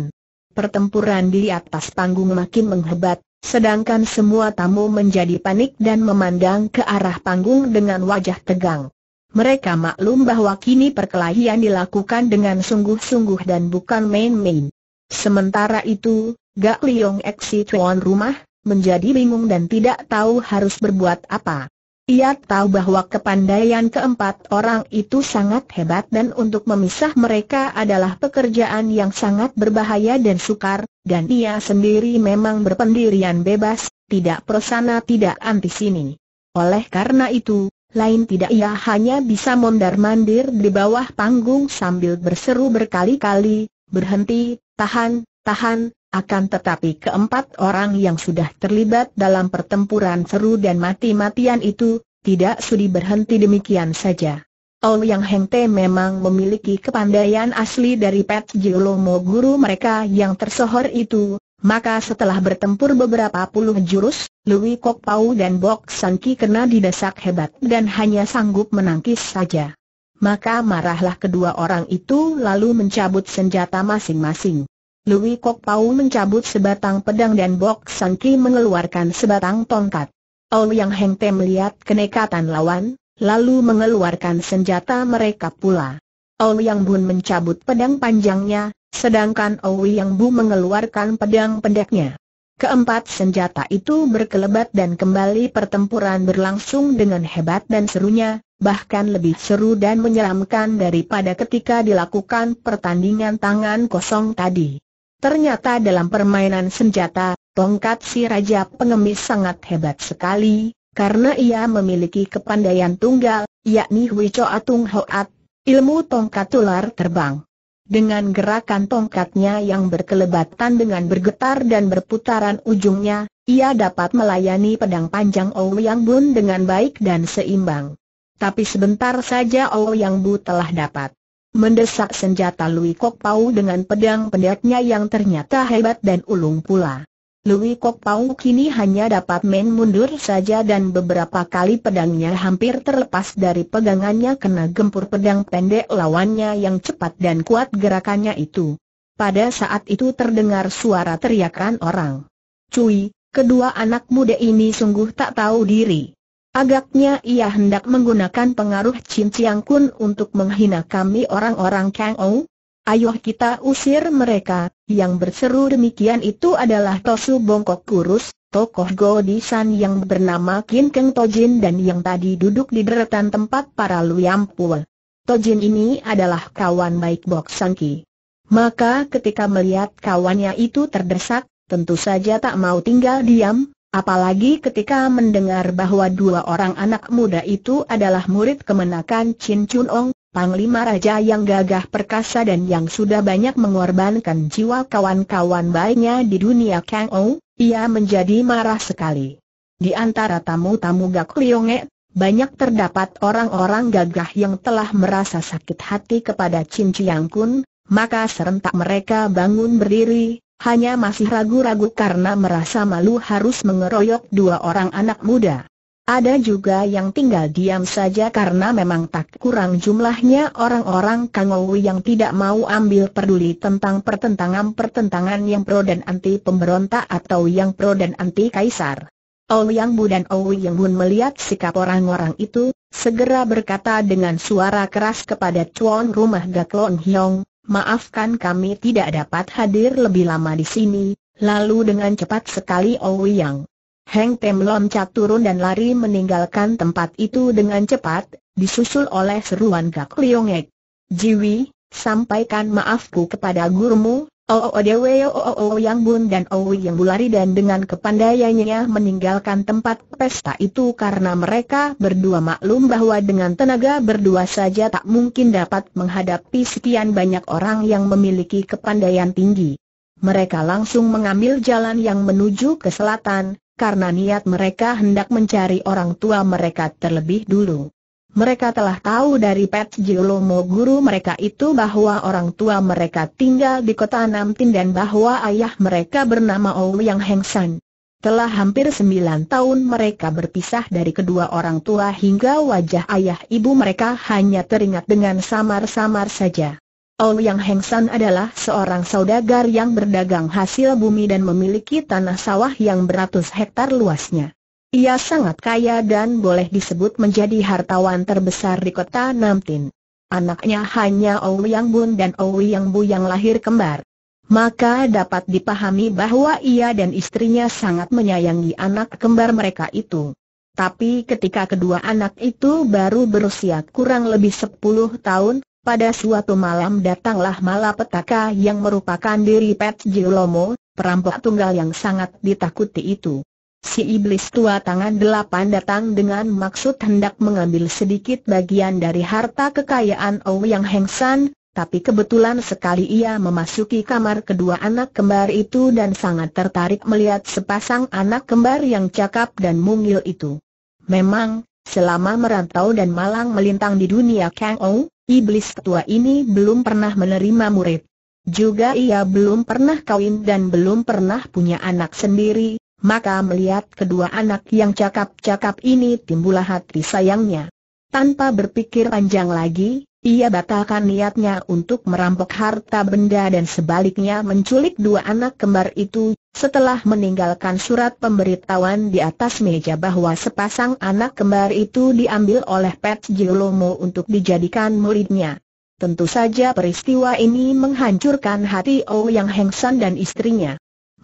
A: Pertempuran di atas panggung makin menghebat, sedangkan semua tamu menjadi panik dan memandang ke arah panggung dengan wajah tegang. Mereka maklum bahwa kini perkelahian dilakukan dengan sungguh-sungguh dan bukan main-main. Sementara itu, Gak Liong Eksi tuan rumah, menjadi bingung dan tidak tahu harus berbuat apa. Ia tahu bahwa kepandaian keempat orang itu sangat hebat dan untuk memisah mereka adalah pekerjaan yang sangat berbahaya dan sukar, dan ia sendiri memang berpendirian bebas, tidak prosana tidak anti sini. Oleh karena itu, lain tidak ia hanya bisa mondar-mandir di bawah panggung sambil berseru berkali-kali, berhenti, tahan, tahan, akan tetapi keempat orang yang sudah terlibat dalam pertempuran seru dan mati-matian itu, tidak sudi berhenti demikian saja. Ol Yang Heng Te memang memiliki kepandaian asli dari Pet jilomo guru mereka yang tersohor itu, maka setelah bertempur beberapa puluh jurus, Louis Kok Pau dan Bok San Ki kena didesak hebat dan hanya sanggup menangkis saja. Maka marahlah kedua orang itu lalu mencabut senjata masing-masing. Lui Kok Pau mencabut sebatang pedang dan Bok San Ki mengeluarkan sebatang tongkat. Ol Yang Heng Te melihat kenekatan lawan, lalu mengeluarkan senjata mereka pula. Ol Yang Bun mencabut pedang panjangnya, sedangkan Ol Yang Bu mengeluarkan pedang pendeknya. Keempat senjata itu berkelebat dan kembali pertempuran berlangsung dengan hebat dan serunya, bahkan lebih seru dan menyeramkan daripada ketika dilakukan pertandingan tangan kosong tadi. Ternyata dalam permainan senjata, tongkat si Raja Pengemis sangat hebat sekali, karena ia memiliki kepandaian tunggal, yakni Hui Atung Tung Hoat, ilmu tongkat tular terbang. Dengan gerakan tongkatnya yang berkelebatan dengan bergetar dan berputaran ujungnya, ia dapat melayani pedang panjang Ouyang Bun dengan baik dan seimbang. Tapi sebentar saja Ouyang Bu telah dapat mendesak senjata Lui Kok Pau dengan pedang pendeknya yang ternyata hebat dan ulung pula. Lui Kok Pau kini hanya dapat main mundur saja dan beberapa kali pedangnya hampir terlepas dari pegangannya kena gempur pedang pendek lawannya yang cepat dan kuat gerakannya itu. Pada saat itu terdengar suara teriakan orang. Cui, kedua anak muda ini sungguh tak tahu diri. Agaknya ia hendak menggunakan pengaruh Chin Chiang Kun untuk menghina kami orang-orang Kang Ou. Ayo kita usir mereka, yang berseru demikian itu adalah Tosu Bongkok Kurus, tokoh Godisan yang bernama Kin Keng Tojin dan yang tadi duduk di deretan tempat para Luyampul. Tojin ini adalah kawan baik Bok Sangki. Maka ketika melihat kawannya itu terdesak, tentu saja tak mau tinggal diam, Apalagi ketika mendengar bahwa dua orang anak muda itu adalah murid kemenakan Chin Chun Ong, Panglima Raja yang gagah perkasa dan yang sudah banyak mengorbankan jiwa kawan-kawan baiknya di dunia Kang Ong, ia menjadi marah sekali. Di antara tamu-tamu Gak Lionge, banyak terdapat orang-orang gagah yang telah merasa sakit hati kepada Chin Chiang Kun, maka serentak mereka bangun berdiri, hanya masih ragu-ragu karena merasa malu harus mengeroyok dua orang anak muda. Ada juga yang tinggal diam saja karena memang tak kurang jumlahnya orang-orang Kangowu yang tidak mau ambil peduli tentang pertentangan-pertentangan yang pro dan anti pemberontak atau yang pro dan anti kaisar. Ou Yang Bu dan Ou Yang Bun melihat sikap orang-orang itu, segera berkata dengan suara keras kepada Chuan Rumah Gaklon Hyong, maafkan kami tidak dapat hadir lebih lama di sini, lalu dengan cepat sekali Owi Yang. Heng Tem loncat turun dan lari meninggalkan tempat itu dengan cepat, disusul oleh seruan Gak Liongek. Jiwi, sampaikan maafku kepada gurumu, Oodewe oh, oh, oh, Ooo Yang Bun dan Ou Yang Bulari dan dengan kepandaiannya meninggalkan tempat pesta itu karena mereka berdua maklum bahwa dengan tenaga berdua saja tak mungkin dapat menghadapi sekian banyak orang yang memiliki kepandaian tinggi. Mereka langsung mengambil jalan yang menuju ke selatan, karena niat mereka hendak mencari orang tua mereka terlebih dulu mereka telah tahu dari Pet Jilomo guru mereka itu bahwa orang tua mereka tinggal di kota Namtin dan bahwa ayah mereka bernama Ouyang Heng San. Telah hampir sembilan tahun mereka berpisah dari kedua orang tua hingga wajah ayah ibu mereka hanya teringat dengan samar-samar saja. Ouyang Heng San adalah seorang saudagar yang berdagang hasil bumi dan memiliki tanah sawah yang beratus hektar luasnya. Ia sangat kaya dan boleh disebut menjadi hartawan terbesar di kota Namtin. Anaknya hanya Ou Yang Bun dan Ou Yang Bu yang lahir kembar. Maka dapat dipahami bahwa ia dan istrinya sangat menyayangi anak kembar mereka itu. Tapi ketika kedua anak itu baru berusia kurang lebih 10 tahun, pada suatu malam datanglah malapetaka yang merupakan diri Pet Jilomo, perampok tunggal yang sangat ditakuti itu. Si iblis tua tangan delapan datang dengan maksud hendak mengambil sedikit bagian dari harta kekayaan Ouyang Heng San, tapi kebetulan sekali ia memasuki kamar kedua anak kembar itu dan sangat tertarik melihat sepasang anak kembar yang cakap dan mungil itu. Memang, selama merantau dan malang melintang di dunia Kang Ou, iblis tua ini belum pernah menerima murid. Juga ia belum pernah kawin dan belum pernah punya anak sendiri, maka melihat kedua anak yang cakap-cakap ini timbulah hati sayangnya. Tanpa berpikir panjang lagi, ia batalkan niatnya untuk merampok harta benda dan sebaliknya menculik dua anak kembar itu, setelah meninggalkan surat pemberitahuan di atas meja bahwa sepasang anak kembar itu diambil oleh Pat Jilomo untuk dijadikan muridnya. Tentu saja peristiwa ini menghancurkan hati Oh Yang Hengsan dan istrinya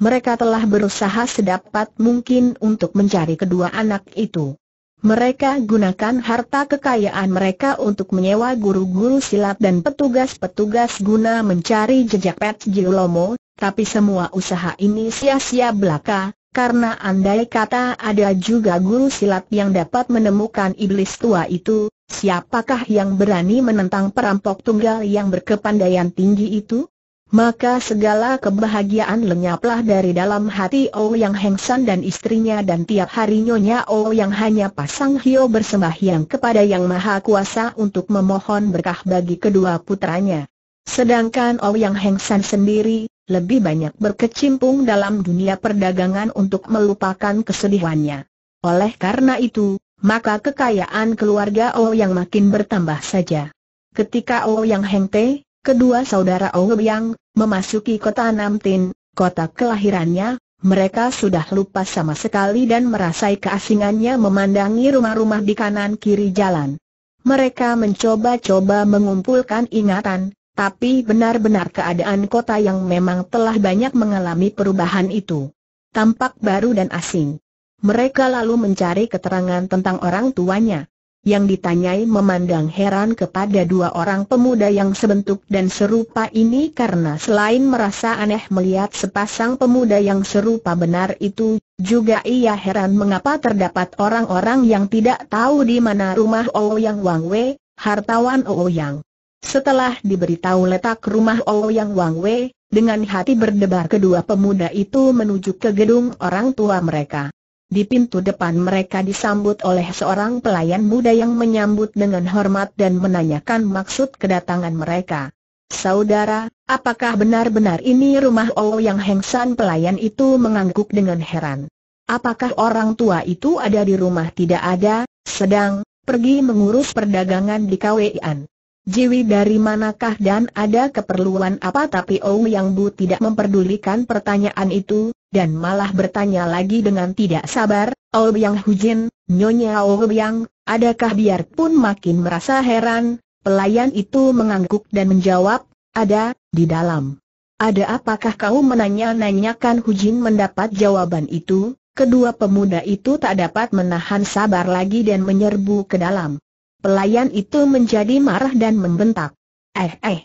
A: mereka telah berusaha sedapat mungkin untuk mencari kedua anak itu. Mereka gunakan harta kekayaan mereka untuk menyewa guru-guru silat dan petugas-petugas guna mencari jejak Pet Jilomo, tapi semua usaha ini sia-sia belaka, karena andai kata ada juga guru silat yang dapat menemukan iblis tua itu, siapakah yang berani menentang perampok tunggal yang berkepandaian tinggi itu? maka segala kebahagiaan lenyaplah dari dalam hati Ouyang oh yang Hengsan dan istrinya dan tiap hari Nyonya oh yang hanya pasang hio bersembahyang kepada Yang Maha Kuasa untuk memohon berkah bagi kedua putranya. Sedangkan Ouyang oh yang Hengsan sendiri, lebih banyak berkecimpung dalam dunia perdagangan untuk melupakan kesedihannya. Oleh karena itu, maka kekayaan keluarga yang makin bertambah saja. Ketika Ouyang yang Te, Kedua saudara yang Memasuki kota Namtin, kota kelahirannya, mereka sudah lupa sama sekali dan merasai keasingannya memandangi rumah-rumah di kanan kiri jalan. Mereka mencoba-coba mengumpulkan ingatan, tapi benar-benar keadaan kota yang memang telah banyak mengalami perubahan itu. Tampak baru dan asing. Mereka lalu mencari keterangan tentang orang tuanya. Yang ditanyai memandang heran kepada dua orang pemuda yang sebentuk dan serupa ini karena selain merasa aneh melihat sepasang pemuda yang serupa benar itu, juga ia heran mengapa terdapat orang-orang yang tidak tahu di mana rumah Ouyang Wang Wei, hartawan Ouyang. Setelah diberitahu letak rumah Ouyang Wang Wei, dengan hati berdebar kedua pemuda itu menuju ke gedung orang tua mereka. Di pintu depan mereka disambut oleh seorang pelayan muda yang menyambut dengan hormat dan menanyakan maksud kedatangan mereka. Saudara, apakah benar-benar ini rumah Oh yang Hengsan pelayan itu mengangguk dengan heran. Apakah orang tua itu ada di rumah tidak ada, sedang pergi mengurus perdagangan di KWIAN? Jiwi dari manakah dan ada keperluan apa tapi Oh Yang Bu tidak memperdulikan pertanyaan itu, dan malah bertanya lagi dengan tidak sabar, Obiang oh Hujin, Nyonya Obiang, oh adakah biarpun makin merasa heran, pelayan itu mengangguk dan menjawab, ada, di dalam. Ada apakah kau menanya-nanyakan Hujin mendapat jawaban itu, kedua pemuda itu tak dapat menahan sabar lagi dan menyerbu ke dalam. Pelayan itu menjadi marah dan membentak. Eh eh,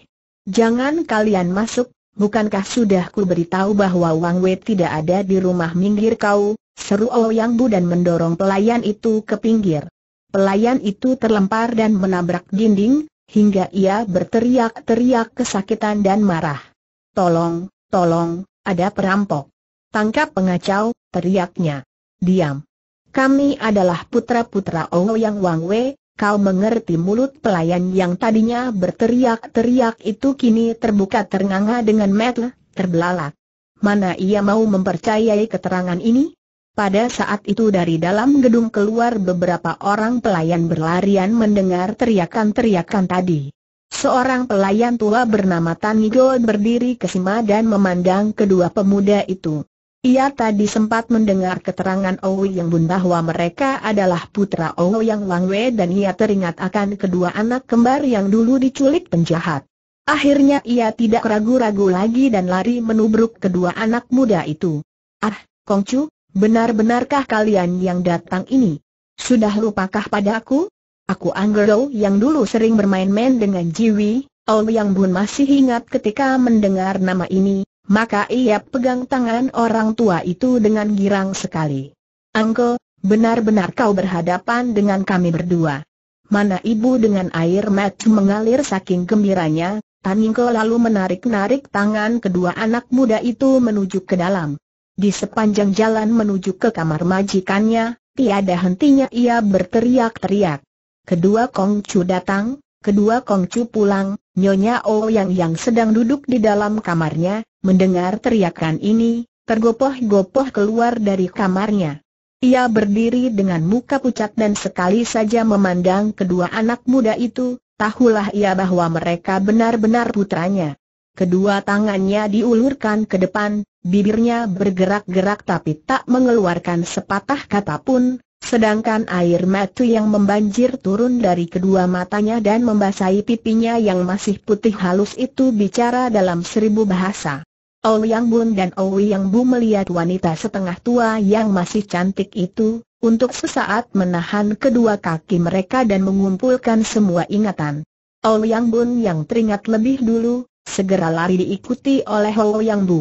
A: jangan kalian masuk, Bukankah sudah ku beritahu bahwa Wang Wei tidak ada di rumah minggir kau? Seru Ouyang oh Bu dan mendorong pelayan itu ke pinggir. Pelayan itu terlempar dan menabrak dinding, hingga ia berteriak-teriak kesakitan dan marah. Tolong, tolong, ada perampok. Tangkap pengacau, teriaknya. Diam. Kami adalah putra-putra Ouyang oh Wang Wei, Kau mengerti mulut pelayan yang tadinya berteriak-teriak itu kini terbuka ternganga dengan metel, terbelalak. Mana ia mau mempercayai keterangan ini? Pada saat itu dari dalam gedung keluar beberapa orang pelayan berlarian mendengar teriakan-teriakan tadi. Seorang pelayan tua bernama Tanigo berdiri kesima dan memandang kedua pemuda itu. Ia tadi sempat mendengar keterangan yang Bun bahwa mereka adalah putra yang Langwe dan ia teringat akan kedua anak kembar yang dulu diculik penjahat. Akhirnya ia tidak ragu-ragu lagi dan lari menubruk kedua anak muda itu. Ah, Kongcu, benar-benarkah kalian yang datang ini? Sudah lupakah pada Aku Aku Anggero yang dulu sering bermain-main dengan Jiwi, yang Bun masih ingat ketika mendengar nama ini, maka ia pegang tangan orang tua itu dengan girang sekali. Angko, benar-benar kau berhadapan dengan kami berdua. Mana ibu dengan air mata mengalir saking gembiranya, Taningko lalu menarik-narik tangan kedua anak muda itu menuju ke dalam. Di sepanjang jalan menuju ke kamar majikannya, tiada hentinya ia berteriak-teriak. Kedua Kongcu datang, Kedua Kongcu pulang, Nyonya Ouyang yang sedang duduk di dalam kamarnya, mendengar teriakan ini, tergopoh-gopoh keluar dari kamarnya. Ia berdiri dengan muka pucat dan sekali saja memandang kedua anak muda itu, tahulah ia bahwa mereka benar-benar putranya. Kedua tangannya diulurkan ke depan, bibirnya bergerak-gerak tapi tak mengeluarkan sepatah kata pun, Sedangkan air mata yang membanjir turun dari kedua matanya dan membasahi pipinya yang masih putih halus itu bicara dalam seribu bahasa. Oh Yang Bun dan Ou oh Yang Bu melihat wanita setengah tua yang masih cantik itu, untuk sesaat menahan kedua kaki mereka dan mengumpulkan semua ingatan. Oh Yang Bun yang teringat lebih dulu, segera lari diikuti oleh Ou oh Yang Bu.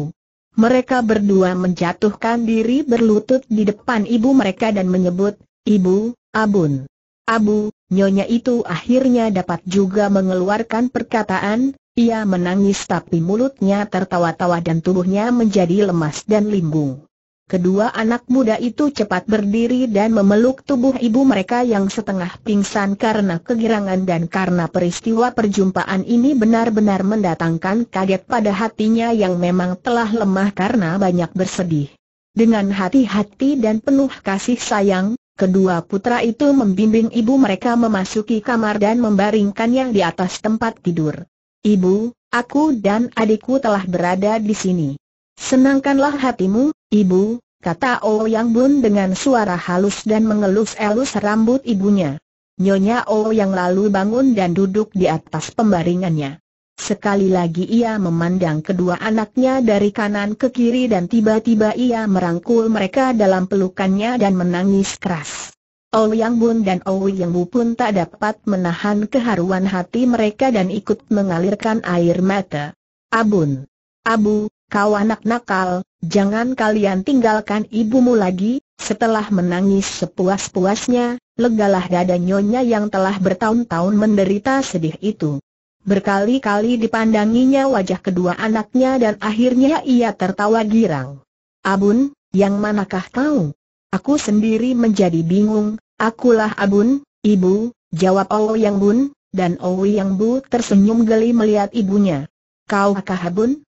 A: Mereka berdua menjatuhkan diri berlutut di depan ibu mereka dan menyebut, Ibu, Abun. Abu, nyonya itu akhirnya dapat juga mengeluarkan perkataan, ia menangis tapi mulutnya tertawa-tawa dan tubuhnya menjadi lemas dan limbung. Kedua anak muda itu cepat berdiri dan memeluk tubuh ibu mereka yang setengah pingsan karena kegirangan dan karena peristiwa perjumpaan ini benar-benar mendatangkan kaget pada hatinya yang memang telah lemah karena banyak bersedih. Dengan hati-hati dan penuh kasih sayang, kedua putra itu membimbing ibu mereka memasuki kamar dan membaringkannya di atas tempat tidur. Ibu, aku dan adikku telah berada di sini. Senangkanlah hatimu, ibu, kata yang Bun dengan suara halus dan mengelus-elus rambut ibunya. Nyonya yang lalu bangun dan duduk di atas pembaringannya. Sekali lagi ia memandang kedua anaknya dari kanan ke kiri dan tiba-tiba ia merangkul mereka dalam pelukannya dan menangis keras. yang Bun dan Ouyang Bu pun tak dapat menahan keharuan hati mereka dan ikut mengalirkan air mata. Abun, Abu, kau anak nakal, jangan kalian tinggalkan ibumu lagi, setelah menangis sepuas-puasnya, legalah dada nyonya yang telah bertahun-tahun menderita sedih itu. Berkali-kali dipandanginya wajah kedua anaknya dan akhirnya ia tertawa girang. Abun, yang manakah kau? Aku sendiri menjadi bingung, akulah Abun, ibu, jawab Yang Bun, dan Yang Bu tersenyum geli melihat ibunya. Kau Abun?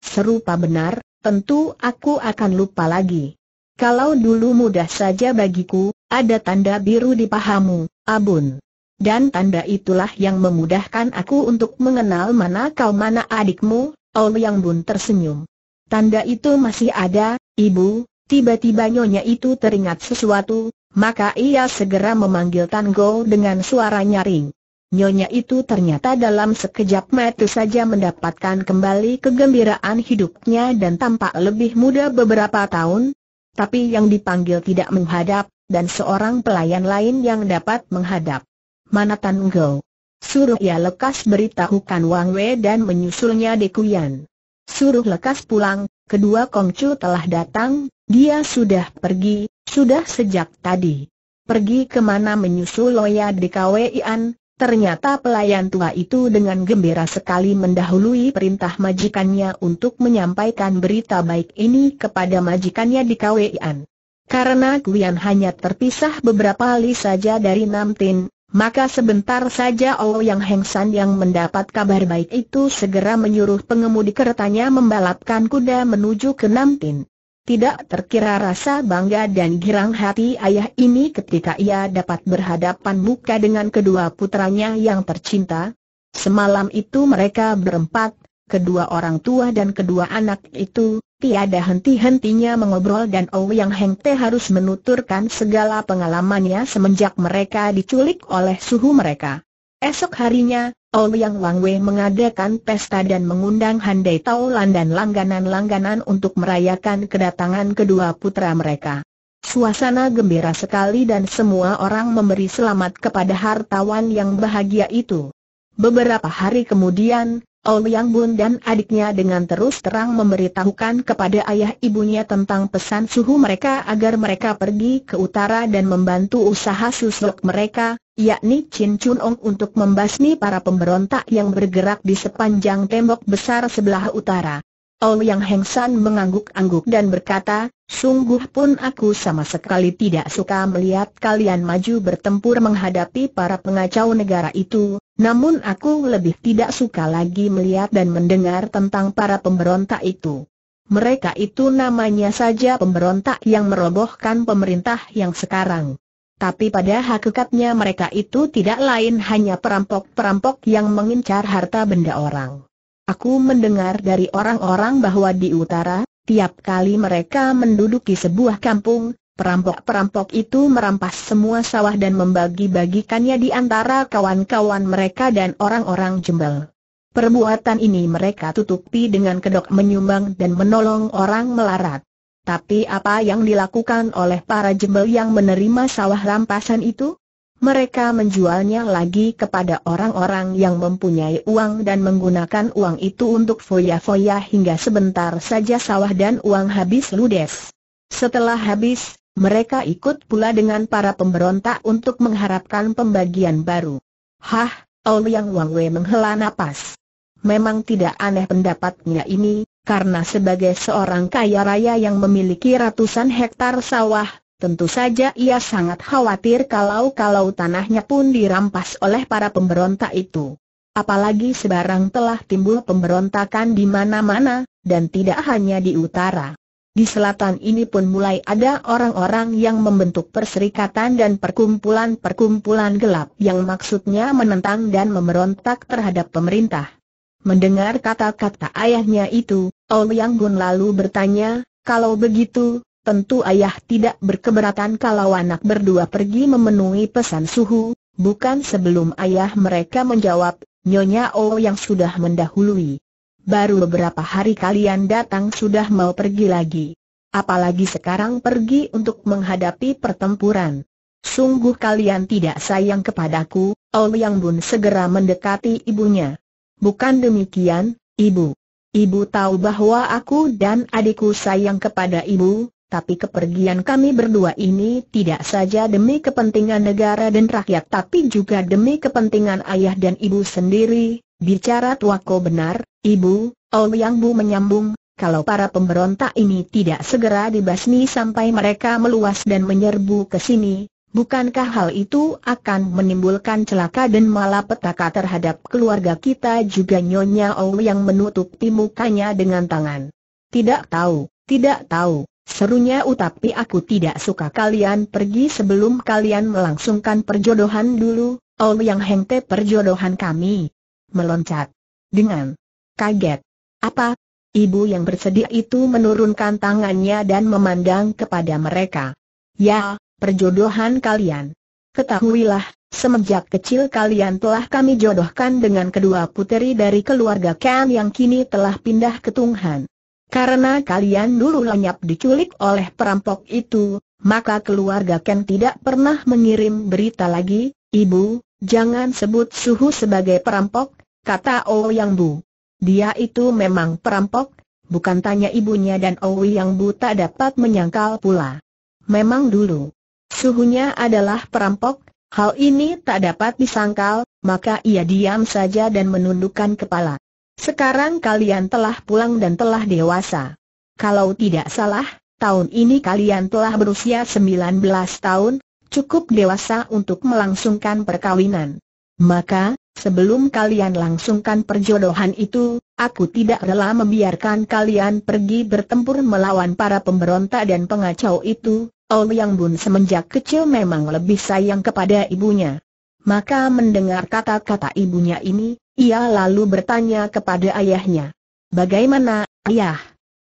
A: Serupa benar, tentu aku akan lupa lagi. Kalau dulu mudah saja bagiku, ada tanda biru di pahamu, Abun. Dan tanda itulah yang memudahkan aku untuk mengenal mana kau mana adikmu, Ol Yang Bun tersenyum. Tanda itu masih ada, Ibu, tiba-tiba nyonya itu teringat sesuatu, maka ia segera memanggil Tango dengan suara nyaring. Nyonya itu ternyata dalam sekejap mata saja mendapatkan kembali kegembiraan hidupnya dan tampak lebih muda beberapa tahun. Tapi yang dipanggil tidak menghadap, dan seorang pelayan lain yang dapat menghadap. Mana Tan Go? Suruh ia lekas beritahukan Wang Wei dan menyusulnya Dekuyan. Suruh lekas pulang, kedua Kongcu telah datang, dia sudah pergi, sudah sejak tadi. Pergi kemana menyusul Loya Dekawian, Ternyata pelayan tua itu dengan gembira sekali mendahului perintah majikannya untuk menyampaikan berita baik ini kepada majikannya di KWIAN. Karena Kuyan hanya terpisah beberapa li saja dari Namtin, maka sebentar saja Olo oh Yang Hengsan yang mendapat kabar baik itu segera menyuruh pengemudi keretanya membalapkan kuda menuju ke Namtin. Tidak terkira rasa bangga dan girang hati ayah ini ketika ia dapat berhadapan muka dengan kedua putranya yang tercinta. Semalam itu mereka berempat, kedua orang tua dan kedua anak itu, tiada henti-hentinya mengobrol dan Ouyang oh Heng Te harus menuturkan segala pengalamannya semenjak mereka diculik oleh suhu mereka. Esok harinya, yang Wei mengadakan pesta dan mengundang Handai Taulan dan langganan-langganan untuk merayakan kedatangan kedua putra mereka. Suasana gembira sekali dan semua orang memberi selamat kepada hartawan yang bahagia itu. Beberapa hari kemudian, Oh Liang Bun dan adiknya dengan terus terang memberitahukan kepada ayah ibunya tentang pesan suhu mereka agar mereka pergi ke utara dan membantu usaha susuk mereka, yakni Chin Chun Ong untuk membasmi para pemberontak yang bergerak di sepanjang tembok besar sebelah utara. Oh Liang Heng San mengangguk-angguk dan berkata, Sungguh pun aku sama sekali tidak suka melihat kalian maju bertempur menghadapi para pengacau negara itu, namun aku lebih tidak suka lagi melihat dan mendengar tentang para pemberontak itu. Mereka itu namanya saja pemberontak yang merobohkan pemerintah yang sekarang. Tapi pada hakikatnya mereka itu tidak lain hanya perampok-perampok yang mengincar harta benda orang. Aku mendengar dari orang-orang bahwa di utara, tiap kali mereka menduduki sebuah kampung, Perampok-perampok itu merampas semua sawah dan membagi-bagikannya di antara kawan-kawan mereka dan orang-orang jembel. Perbuatan ini mereka tutupi dengan kedok menyumbang dan menolong orang melarat. Tapi apa yang dilakukan oleh para jembel yang menerima sawah rampasan itu? Mereka menjualnya lagi kepada orang-orang yang mempunyai uang dan menggunakan uang itu untuk foya-foya hingga sebentar saja sawah dan uang habis ludes. Setelah habis, mereka ikut pula dengan para pemberontak untuk mengharapkan pembagian baru. Hah, Ouyang Wangwei menghela napas. Memang tidak aneh pendapatnya ini, karena sebagai seorang kaya raya yang memiliki ratusan hektar sawah, tentu saja ia sangat khawatir kalau-kalau tanahnya pun dirampas oleh para pemberontak itu. Apalagi sebarang telah timbul pemberontakan di mana-mana, dan tidak hanya di utara. Di selatan ini pun mulai ada orang-orang yang membentuk perserikatan dan perkumpulan-perkumpulan gelap yang maksudnya menentang dan memberontak terhadap pemerintah. Mendengar kata-kata ayahnya itu, Yang Gun lalu bertanya, kalau begitu, tentu ayah tidak berkeberatan kalau anak berdua pergi memenuhi pesan suhu, bukan sebelum ayah mereka menjawab, Nyonya O yang sudah mendahului baru beberapa hari kalian datang sudah mau pergi lagi. Apalagi sekarang pergi untuk menghadapi pertempuran. Sungguh kalian tidak sayang kepadaku, Ol Yang Bun segera mendekati ibunya. Bukan demikian, ibu. Ibu tahu bahwa aku dan adikku sayang kepada ibu, tapi kepergian kami berdua ini tidak saja demi kepentingan negara dan rakyat tapi juga demi kepentingan ayah dan ibu sendiri, Bicara tuaku benar, Ibu, Ouyang oh Bu menyambung, kalau para pemberontak ini tidak segera dibasmi sampai mereka meluas dan menyerbu ke sini, bukankah hal itu akan menimbulkan celaka dan malapetaka terhadap keluarga kita juga Nyonya Ouyang oh menutup mukanya dengan tangan. Tidak tahu, tidak tahu, serunya utapi aku tidak suka kalian pergi sebelum kalian melangsungkan perjodohan dulu, Ouyang oh Hengte perjodohan kami, meloncat. Dengan kaget. Apa? Ibu yang bersedih itu menurunkan tangannya dan memandang kepada mereka. Ya, perjodohan kalian. Ketahuilah, semenjak kecil kalian telah kami jodohkan dengan kedua puteri dari keluarga Ken yang kini telah pindah ke Tunghan. Karena kalian dulu lenyap diculik oleh perampok itu, maka keluarga Ken tidak pernah mengirim berita lagi, Ibu, jangan sebut Suhu sebagai perampok, kata Oh Yang Bu. Dia itu memang perampok, bukan tanya ibunya dan Oh Yang Bu tak dapat menyangkal pula. Memang dulu, suhunya adalah perampok, hal ini tak dapat disangkal, maka ia diam saja dan menundukkan kepala. Sekarang kalian telah pulang dan telah dewasa. Kalau tidak salah, tahun ini kalian telah berusia 19 tahun, cukup dewasa untuk melangsungkan perkawinan. Maka, Sebelum kalian langsungkan perjodohan itu, aku tidak rela membiarkan kalian pergi bertempur melawan para pemberontak dan pengacau itu. Oh, Yang Bun semenjak kecil memang lebih sayang kepada ibunya. Maka mendengar kata-kata ibunya ini, ia lalu bertanya kepada ayahnya. Bagaimana, ayah?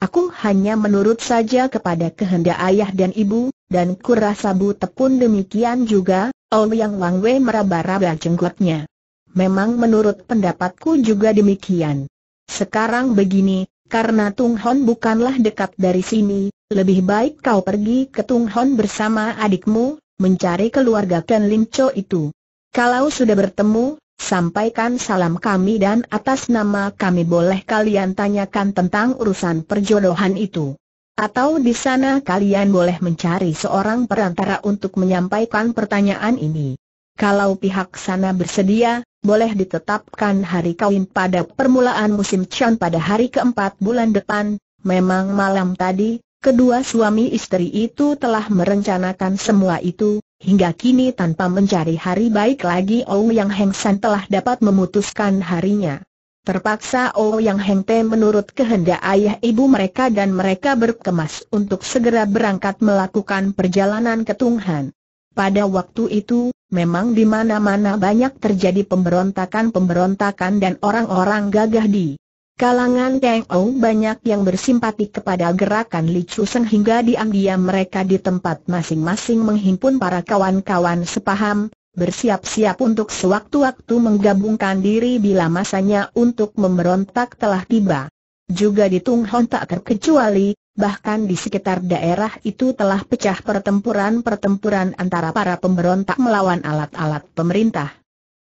A: Aku hanya menurut saja kepada kehendak ayah dan ibu, dan kurasa Bu Tepun demikian juga, Ouyang oh, Wang Wei meraba-raba jenggotnya. Memang menurut pendapatku juga demikian. Sekarang begini, karena Tung Hon bukanlah dekat dari sini, lebih baik kau pergi ke Tung Hon bersama adikmu, mencari keluarga Ken Lim Cho itu. Kalau sudah bertemu, sampaikan salam kami dan atas nama kami boleh kalian tanyakan tentang urusan perjodohan itu. Atau di sana kalian boleh mencari seorang perantara untuk menyampaikan pertanyaan ini. Kalau pihak sana bersedia, boleh ditetapkan hari kawin pada permulaan musim Chan pada hari keempat bulan depan, memang malam tadi, kedua suami istri itu telah merencanakan semua itu, hingga kini tanpa mencari hari baik lagi Yang Heng San telah dapat memutuskan harinya. Terpaksa Yang Heng Te menurut kehendak ayah ibu mereka dan mereka berkemas untuk segera berangkat melakukan perjalanan ke Tunghan. Pada waktu itu, Memang di mana-mana banyak terjadi pemberontakan-pemberontakan dan orang-orang gagah di kalangan Teng Ou banyak yang bersimpati kepada gerakan Li Chu Seng hingga diam-diam mereka di tempat masing-masing menghimpun para kawan-kawan sepaham, bersiap-siap untuk sewaktu-waktu menggabungkan diri bila masanya untuk memberontak telah tiba. Juga di Tung Hon tak terkecuali, bahkan di sekitar daerah itu telah pecah pertempuran-pertempuran antara para pemberontak melawan alat-alat pemerintah.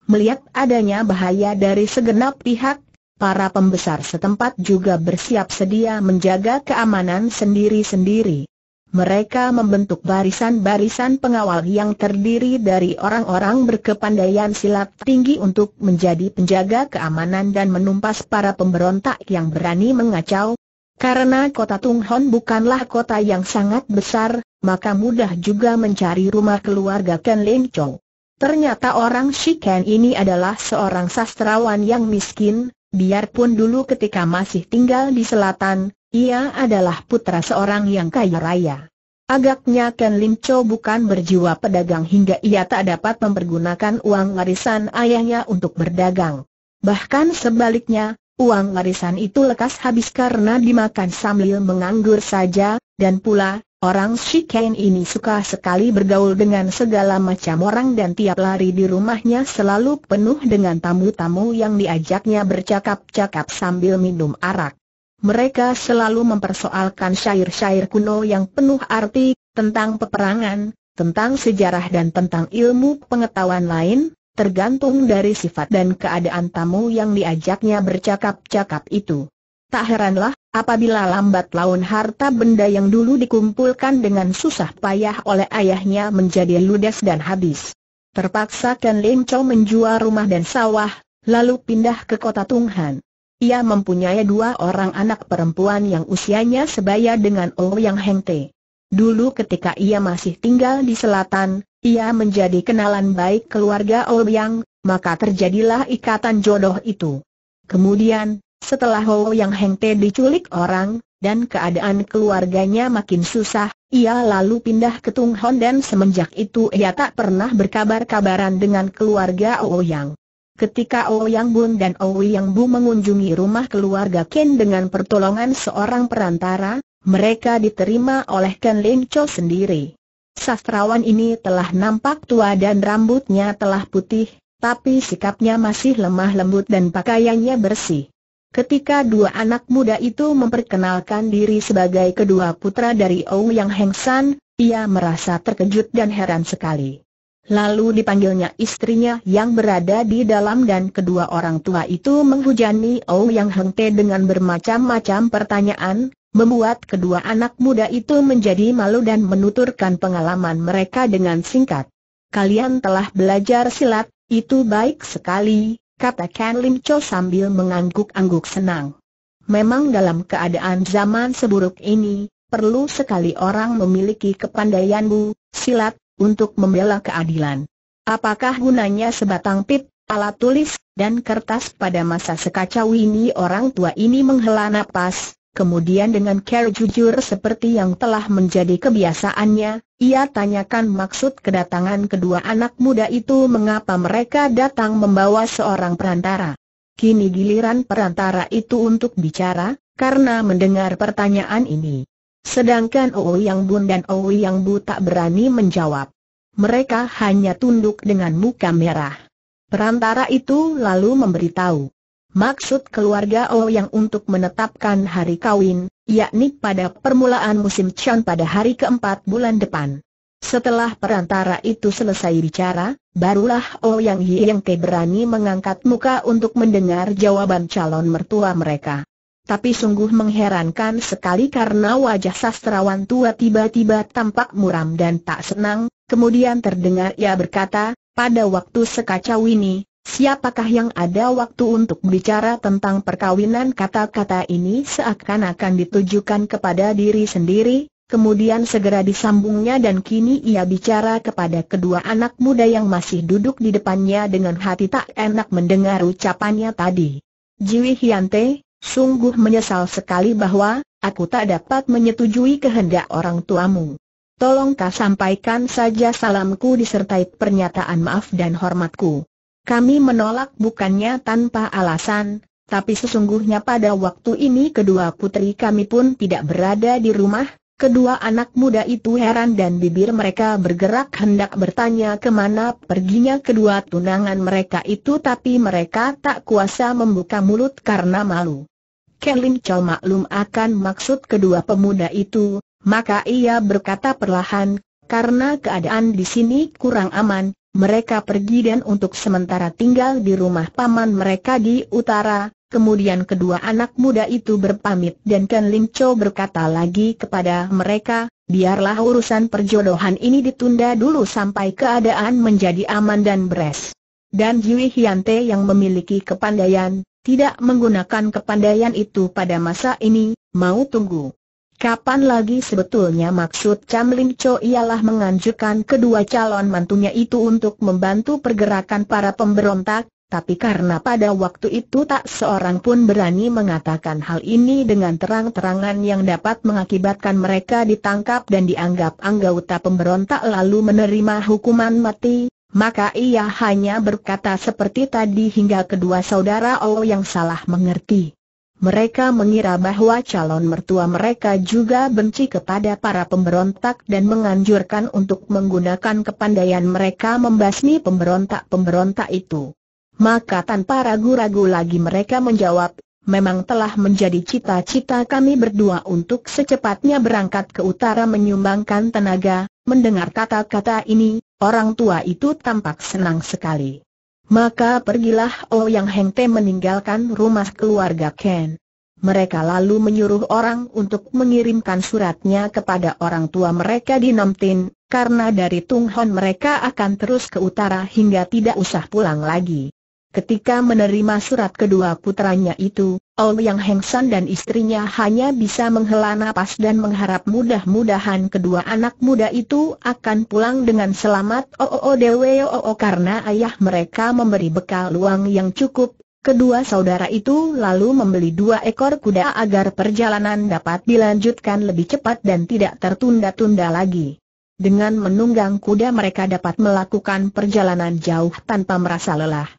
A: Melihat adanya bahaya dari segenap pihak, para pembesar setempat juga bersiap sedia menjaga keamanan sendiri-sendiri. Mereka membentuk barisan-barisan pengawal yang terdiri dari orang-orang berkepandaian silat tinggi untuk menjadi penjaga keamanan dan menumpas para pemberontak yang berani mengacau, karena kota Tung Hon bukanlah kota yang sangat besar, maka mudah juga mencari rumah keluarga Ken Ling Chow. Ternyata orang Ken ini adalah seorang sastrawan yang miskin, biarpun dulu ketika masih tinggal di selatan, ia adalah putra seorang yang kaya raya. Agaknya Ken Lim Cho bukan berjiwa pedagang hingga ia tak dapat mempergunakan uang warisan ayahnya untuk berdagang. Bahkan sebaliknya, Uang warisan itu lekas habis karena dimakan sambil menganggur saja, dan pula, orang Shiken ini suka sekali bergaul dengan segala macam orang dan tiap lari di rumahnya selalu penuh dengan tamu-tamu yang diajaknya bercakap-cakap sambil minum arak. Mereka selalu mempersoalkan syair-syair kuno yang penuh arti, tentang peperangan, tentang sejarah dan tentang ilmu pengetahuan lain, tergantung dari sifat dan keadaan tamu yang diajaknya bercakap-cakap itu. Tak heranlah, apabila lambat laun harta benda yang dulu dikumpulkan dengan susah payah oleh ayahnya menjadi ludes dan habis. Terpaksa Ken Lim Chow menjual rumah dan sawah, lalu pindah ke kota Tunghan. Ia mempunyai dua orang anak perempuan yang usianya sebaya dengan Oh Yang Heng Te. Dulu ketika ia masih tinggal di selatan, ia menjadi kenalan baik keluarga Ouyang, maka terjadilah ikatan jodoh itu. Kemudian, setelah Ouyang Hengte diculik orang, dan keadaan keluarganya makin susah, ia lalu pindah ke Tung Hon dan semenjak itu ia tak pernah berkabar-kabaran dengan keluarga Ouyang. Ketika Ouyang Bun dan Ouyang Bu mengunjungi rumah keluarga Ken dengan pertolongan seorang perantara, mereka diterima oleh Ken Lin Cho sendiri. Sastrawan ini telah nampak tua dan rambutnya telah putih, tapi sikapnya masih lemah lembut dan pakaiannya bersih. Ketika dua anak muda itu memperkenalkan diri sebagai kedua putra dari Yang Heng San, ia merasa terkejut dan heran sekali. Lalu dipanggilnya istrinya yang berada di dalam dan kedua orang tua itu menghujani Yang Heng Te dengan bermacam-macam pertanyaan, membuat kedua anak muda itu menjadi malu dan menuturkan pengalaman mereka dengan singkat. Kalian telah belajar silat, itu baik sekali, kata Ken Lim Cho sambil mengangguk-angguk senang. Memang dalam keadaan zaman seburuk ini, perlu sekali orang memiliki kepandaian bu, silat, untuk membela keadilan. Apakah gunanya sebatang pip, alat tulis, dan kertas pada masa sekacau ini orang tua ini menghela napas, Kemudian dengan care jujur seperti yang telah menjadi kebiasaannya, ia tanyakan maksud kedatangan kedua anak muda itu mengapa mereka datang membawa seorang perantara. Kini giliran perantara itu untuk bicara, karena mendengar pertanyaan ini. Sedangkan Yang Bun dan Yang Bu tak berani menjawab. Mereka hanya tunduk dengan muka merah. Perantara itu lalu memberitahu, Maksud keluarga O yang untuk menetapkan hari kawin, yakni pada permulaan musim Chan pada hari keempat bulan depan. Setelah perantara itu selesai bicara, barulah O Yang yang Ke berani mengangkat muka untuk mendengar jawaban calon mertua mereka. Tapi sungguh mengherankan sekali karena wajah sastrawan tua tiba-tiba tampak muram dan tak senang, kemudian terdengar ia berkata, pada waktu sekacau ini, Siapakah yang ada waktu untuk bicara tentang perkawinan kata-kata ini seakan-akan ditujukan kepada diri sendiri, kemudian segera disambungnya dan kini ia bicara kepada kedua anak muda yang masih duduk di depannya dengan hati tak enak mendengar ucapannya tadi. Jiwi Hyante, sungguh menyesal sekali bahwa, aku tak dapat menyetujui kehendak orang tuamu. Tolongkah sampaikan saja salamku disertai pernyataan maaf dan hormatku. Kami menolak bukannya tanpa alasan, tapi sesungguhnya pada waktu ini kedua putri kami pun tidak berada di rumah, kedua anak muda itu heran dan bibir mereka bergerak hendak bertanya kemana perginya kedua tunangan mereka itu tapi mereka tak kuasa membuka mulut karena malu. Kelim Chow maklum akan maksud kedua pemuda itu, maka ia berkata perlahan, karena keadaan di sini kurang aman, mereka pergi dan untuk sementara tinggal di rumah paman mereka di utara, kemudian kedua anak muda itu berpamit dan Ken Lim Cho berkata lagi kepada mereka, biarlah urusan perjodohan ini ditunda dulu sampai keadaan menjadi aman dan beres. Dan Yui Hyante yang memiliki kepandaian, tidak menggunakan kepandaian itu pada masa ini, mau tunggu. Kapan lagi sebetulnya maksud Cam Lim Cho ialah menganjurkan kedua calon mantunya itu untuk membantu pergerakan para pemberontak, tapi karena pada waktu itu tak seorang pun berani mengatakan hal ini dengan terang-terangan yang dapat mengakibatkan mereka ditangkap dan dianggap anggota pemberontak lalu menerima hukuman mati, maka ia hanya berkata seperti tadi hingga kedua saudara Oh yang salah mengerti mereka mengira bahwa calon mertua mereka juga benci kepada para pemberontak dan menganjurkan untuk menggunakan kepandaian mereka membasmi pemberontak-pemberontak itu. Maka tanpa ragu-ragu lagi mereka menjawab, memang telah menjadi cita-cita kami berdua untuk secepatnya berangkat ke utara menyumbangkan tenaga, mendengar kata-kata ini, orang tua itu tampak senang sekali. Maka pergilah Ouyang Heng Te meninggalkan rumah keluarga Ken. Mereka lalu menyuruh orang untuk mengirimkan suratnya kepada orang tua mereka di Namtin, karena dari Tunghon mereka akan terus ke utara hingga tidak usah pulang lagi. Ketika menerima surat kedua putranya itu, Ol Yang Heng dan istrinya hanya bisa menghela nafas dan mengharap mudah-mudahan kedua anak muda itu akan pulang dengan selamat OOODWOO karena ayah mereka memberi bekal luang yang cukup. Kedua saudara itu lalu membeli dua ekor kuda agar perjalanan dapat dilanjutkan lebih cepat dan tidak tertunda-tunda lagi. Dengan menunggang kuda mereka dapat melakukan perjalanan jauh tanpa merasa lelah.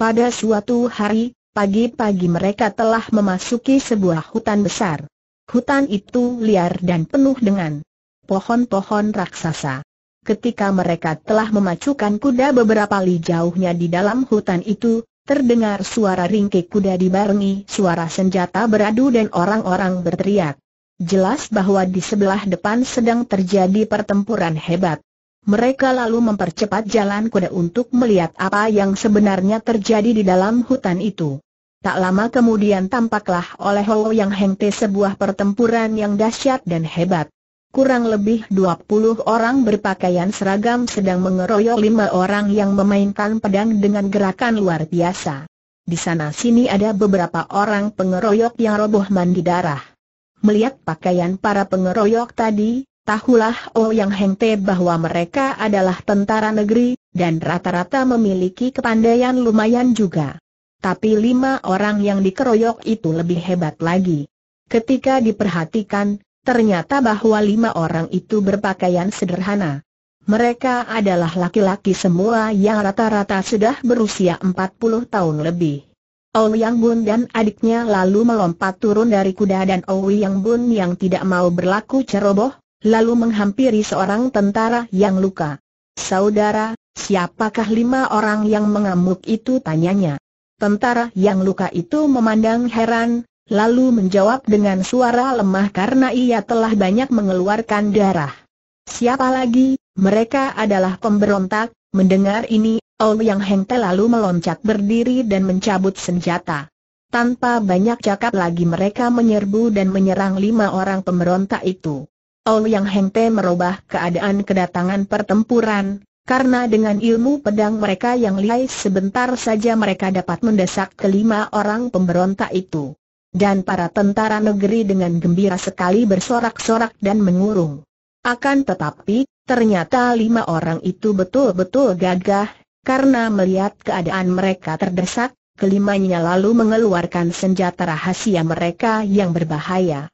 A: Pada suatu hari, pagi-pagi mereka telah memasuki sebuah hutan besar. Hutan itu liar dan penuh dengan pohon-pohon raksasa. Ketika mereka telah memacukan kuda beberapa li jauhnya di dalam hutan itu, terdengar suara ringkik kuda dibarengi suara senjata beradu dan orang-orang berteriak. Jelas bahwa di sebelah depan sedang terjadi pertempuran hebat. Mereka lalu mempercepat jalan kuda untuk melihat apa yang sebenarnya terjadi di dalam hutan itu. Tak lama kemudian tampaklah oleh Ho Yang Hengte sebuah pertempuran yang dahsyat dan hebat. Kurang lebih 20 orang berpakaian seragam sedang mengeroyok lima orang yang memainkan pedang dengan gerakan luar biasa. Di sana sini ada beberapa orang pengeroyok yang roboh mandi darah. Melihat pakaian para pengeroyok tadi, Tahulah Oh Yang Heng bahwa mereka adalah tentara negeri, dan rata-rata memiliki kepandaian lumayan juga. Tapi lima orang yang dikeroyok itu lebih hebat lagi. Ketika diperhatikan, ternyata bahwa lima orang itu berpakaian sederhana. Mereka adalah laki-laki semua yang rata-rata sudah berusia 40 tahun lebih. Ou oh Yang Bun dan adiknya lalu melompat turun dari kuda dan Ou oh Yang Bun yang tidak mau berlaku ceroboh, lalu menghampiri seorang tentara yang luka. Saudara, siapakah lima orang yang mengamuk itu tanyanya. Tentara yang luka itu memandang heran, lalu menjawab dengan suara lemah karena ia telah banyak mengeluarkan darah. Siapa lagi? Mereka adalah pemberontak, mendengar ini, Ouyang Heng Te lalu meloncat berdiri dan mencabut senjata. Tanpa banyak cakap lagi mereka menyerbu dan menyerang lima orang pemberontak itu yang Hengte merubah keadaan kedatangan pertempuran, karena dengan ilmu pedang mereka yang lihai sebentar saja mereka dapat mendesak kelima orang pemberontak itu. Dan para tentara negeri dengan gembira sekali bersorak-sorak dan mengurung. Akan tetapi, ternyata lima orang itu betul-betul gagah, karena melihat keadaan mereka terdesak, kelimanya lalu mengeluarkan senjata rahasia mereka yang berbahaya.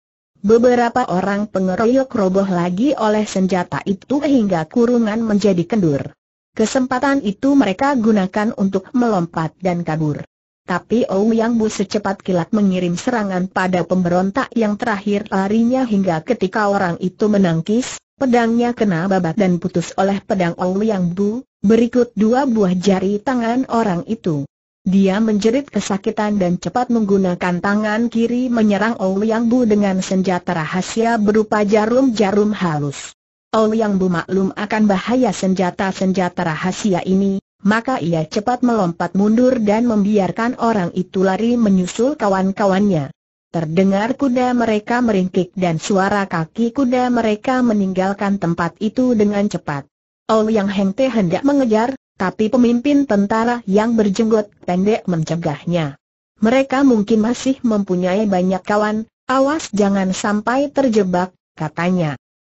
A: Beberapa orang pengeroyok roboh lagi oleh senjata itu hingga kurungan menjadi kendur. Kesempatan itu mereka gunakan untuk melompat dan kabur. Tapi Ouyang Bu secepat kilat mengirim serangan pada pemberontak yang terakhir larinya hingga ketika orang itu menangkis, pedangnya kena babat dan putus oleh pedang Ouyang Bu, berikut dua buah jari tangan orang itu. Dia menjerit kesakitan dan cepat menggunakan tangan kiri menyerang Ouyang Bu dengan senjata rahasia berupa jarum-jarum halus. Ouyang Bu maklum akan bahaya senjata-senjata rahasia ini, maka ia cepat melompat mundur dan membiarkan orang itu lari menyusul kawan-kawannya. Terdengar kuda mereka meringkik dan suara kaki kuda mereka meninggalkan tempat itu dengan cepat. Ouyang Heng Te hendak mengejar, tapi pemimpin tentara yang berjenggot pendek mencegahnya. Mereka mungkin masih mempunyai banyak kawan, awas jangan sampai terjebak, katanya.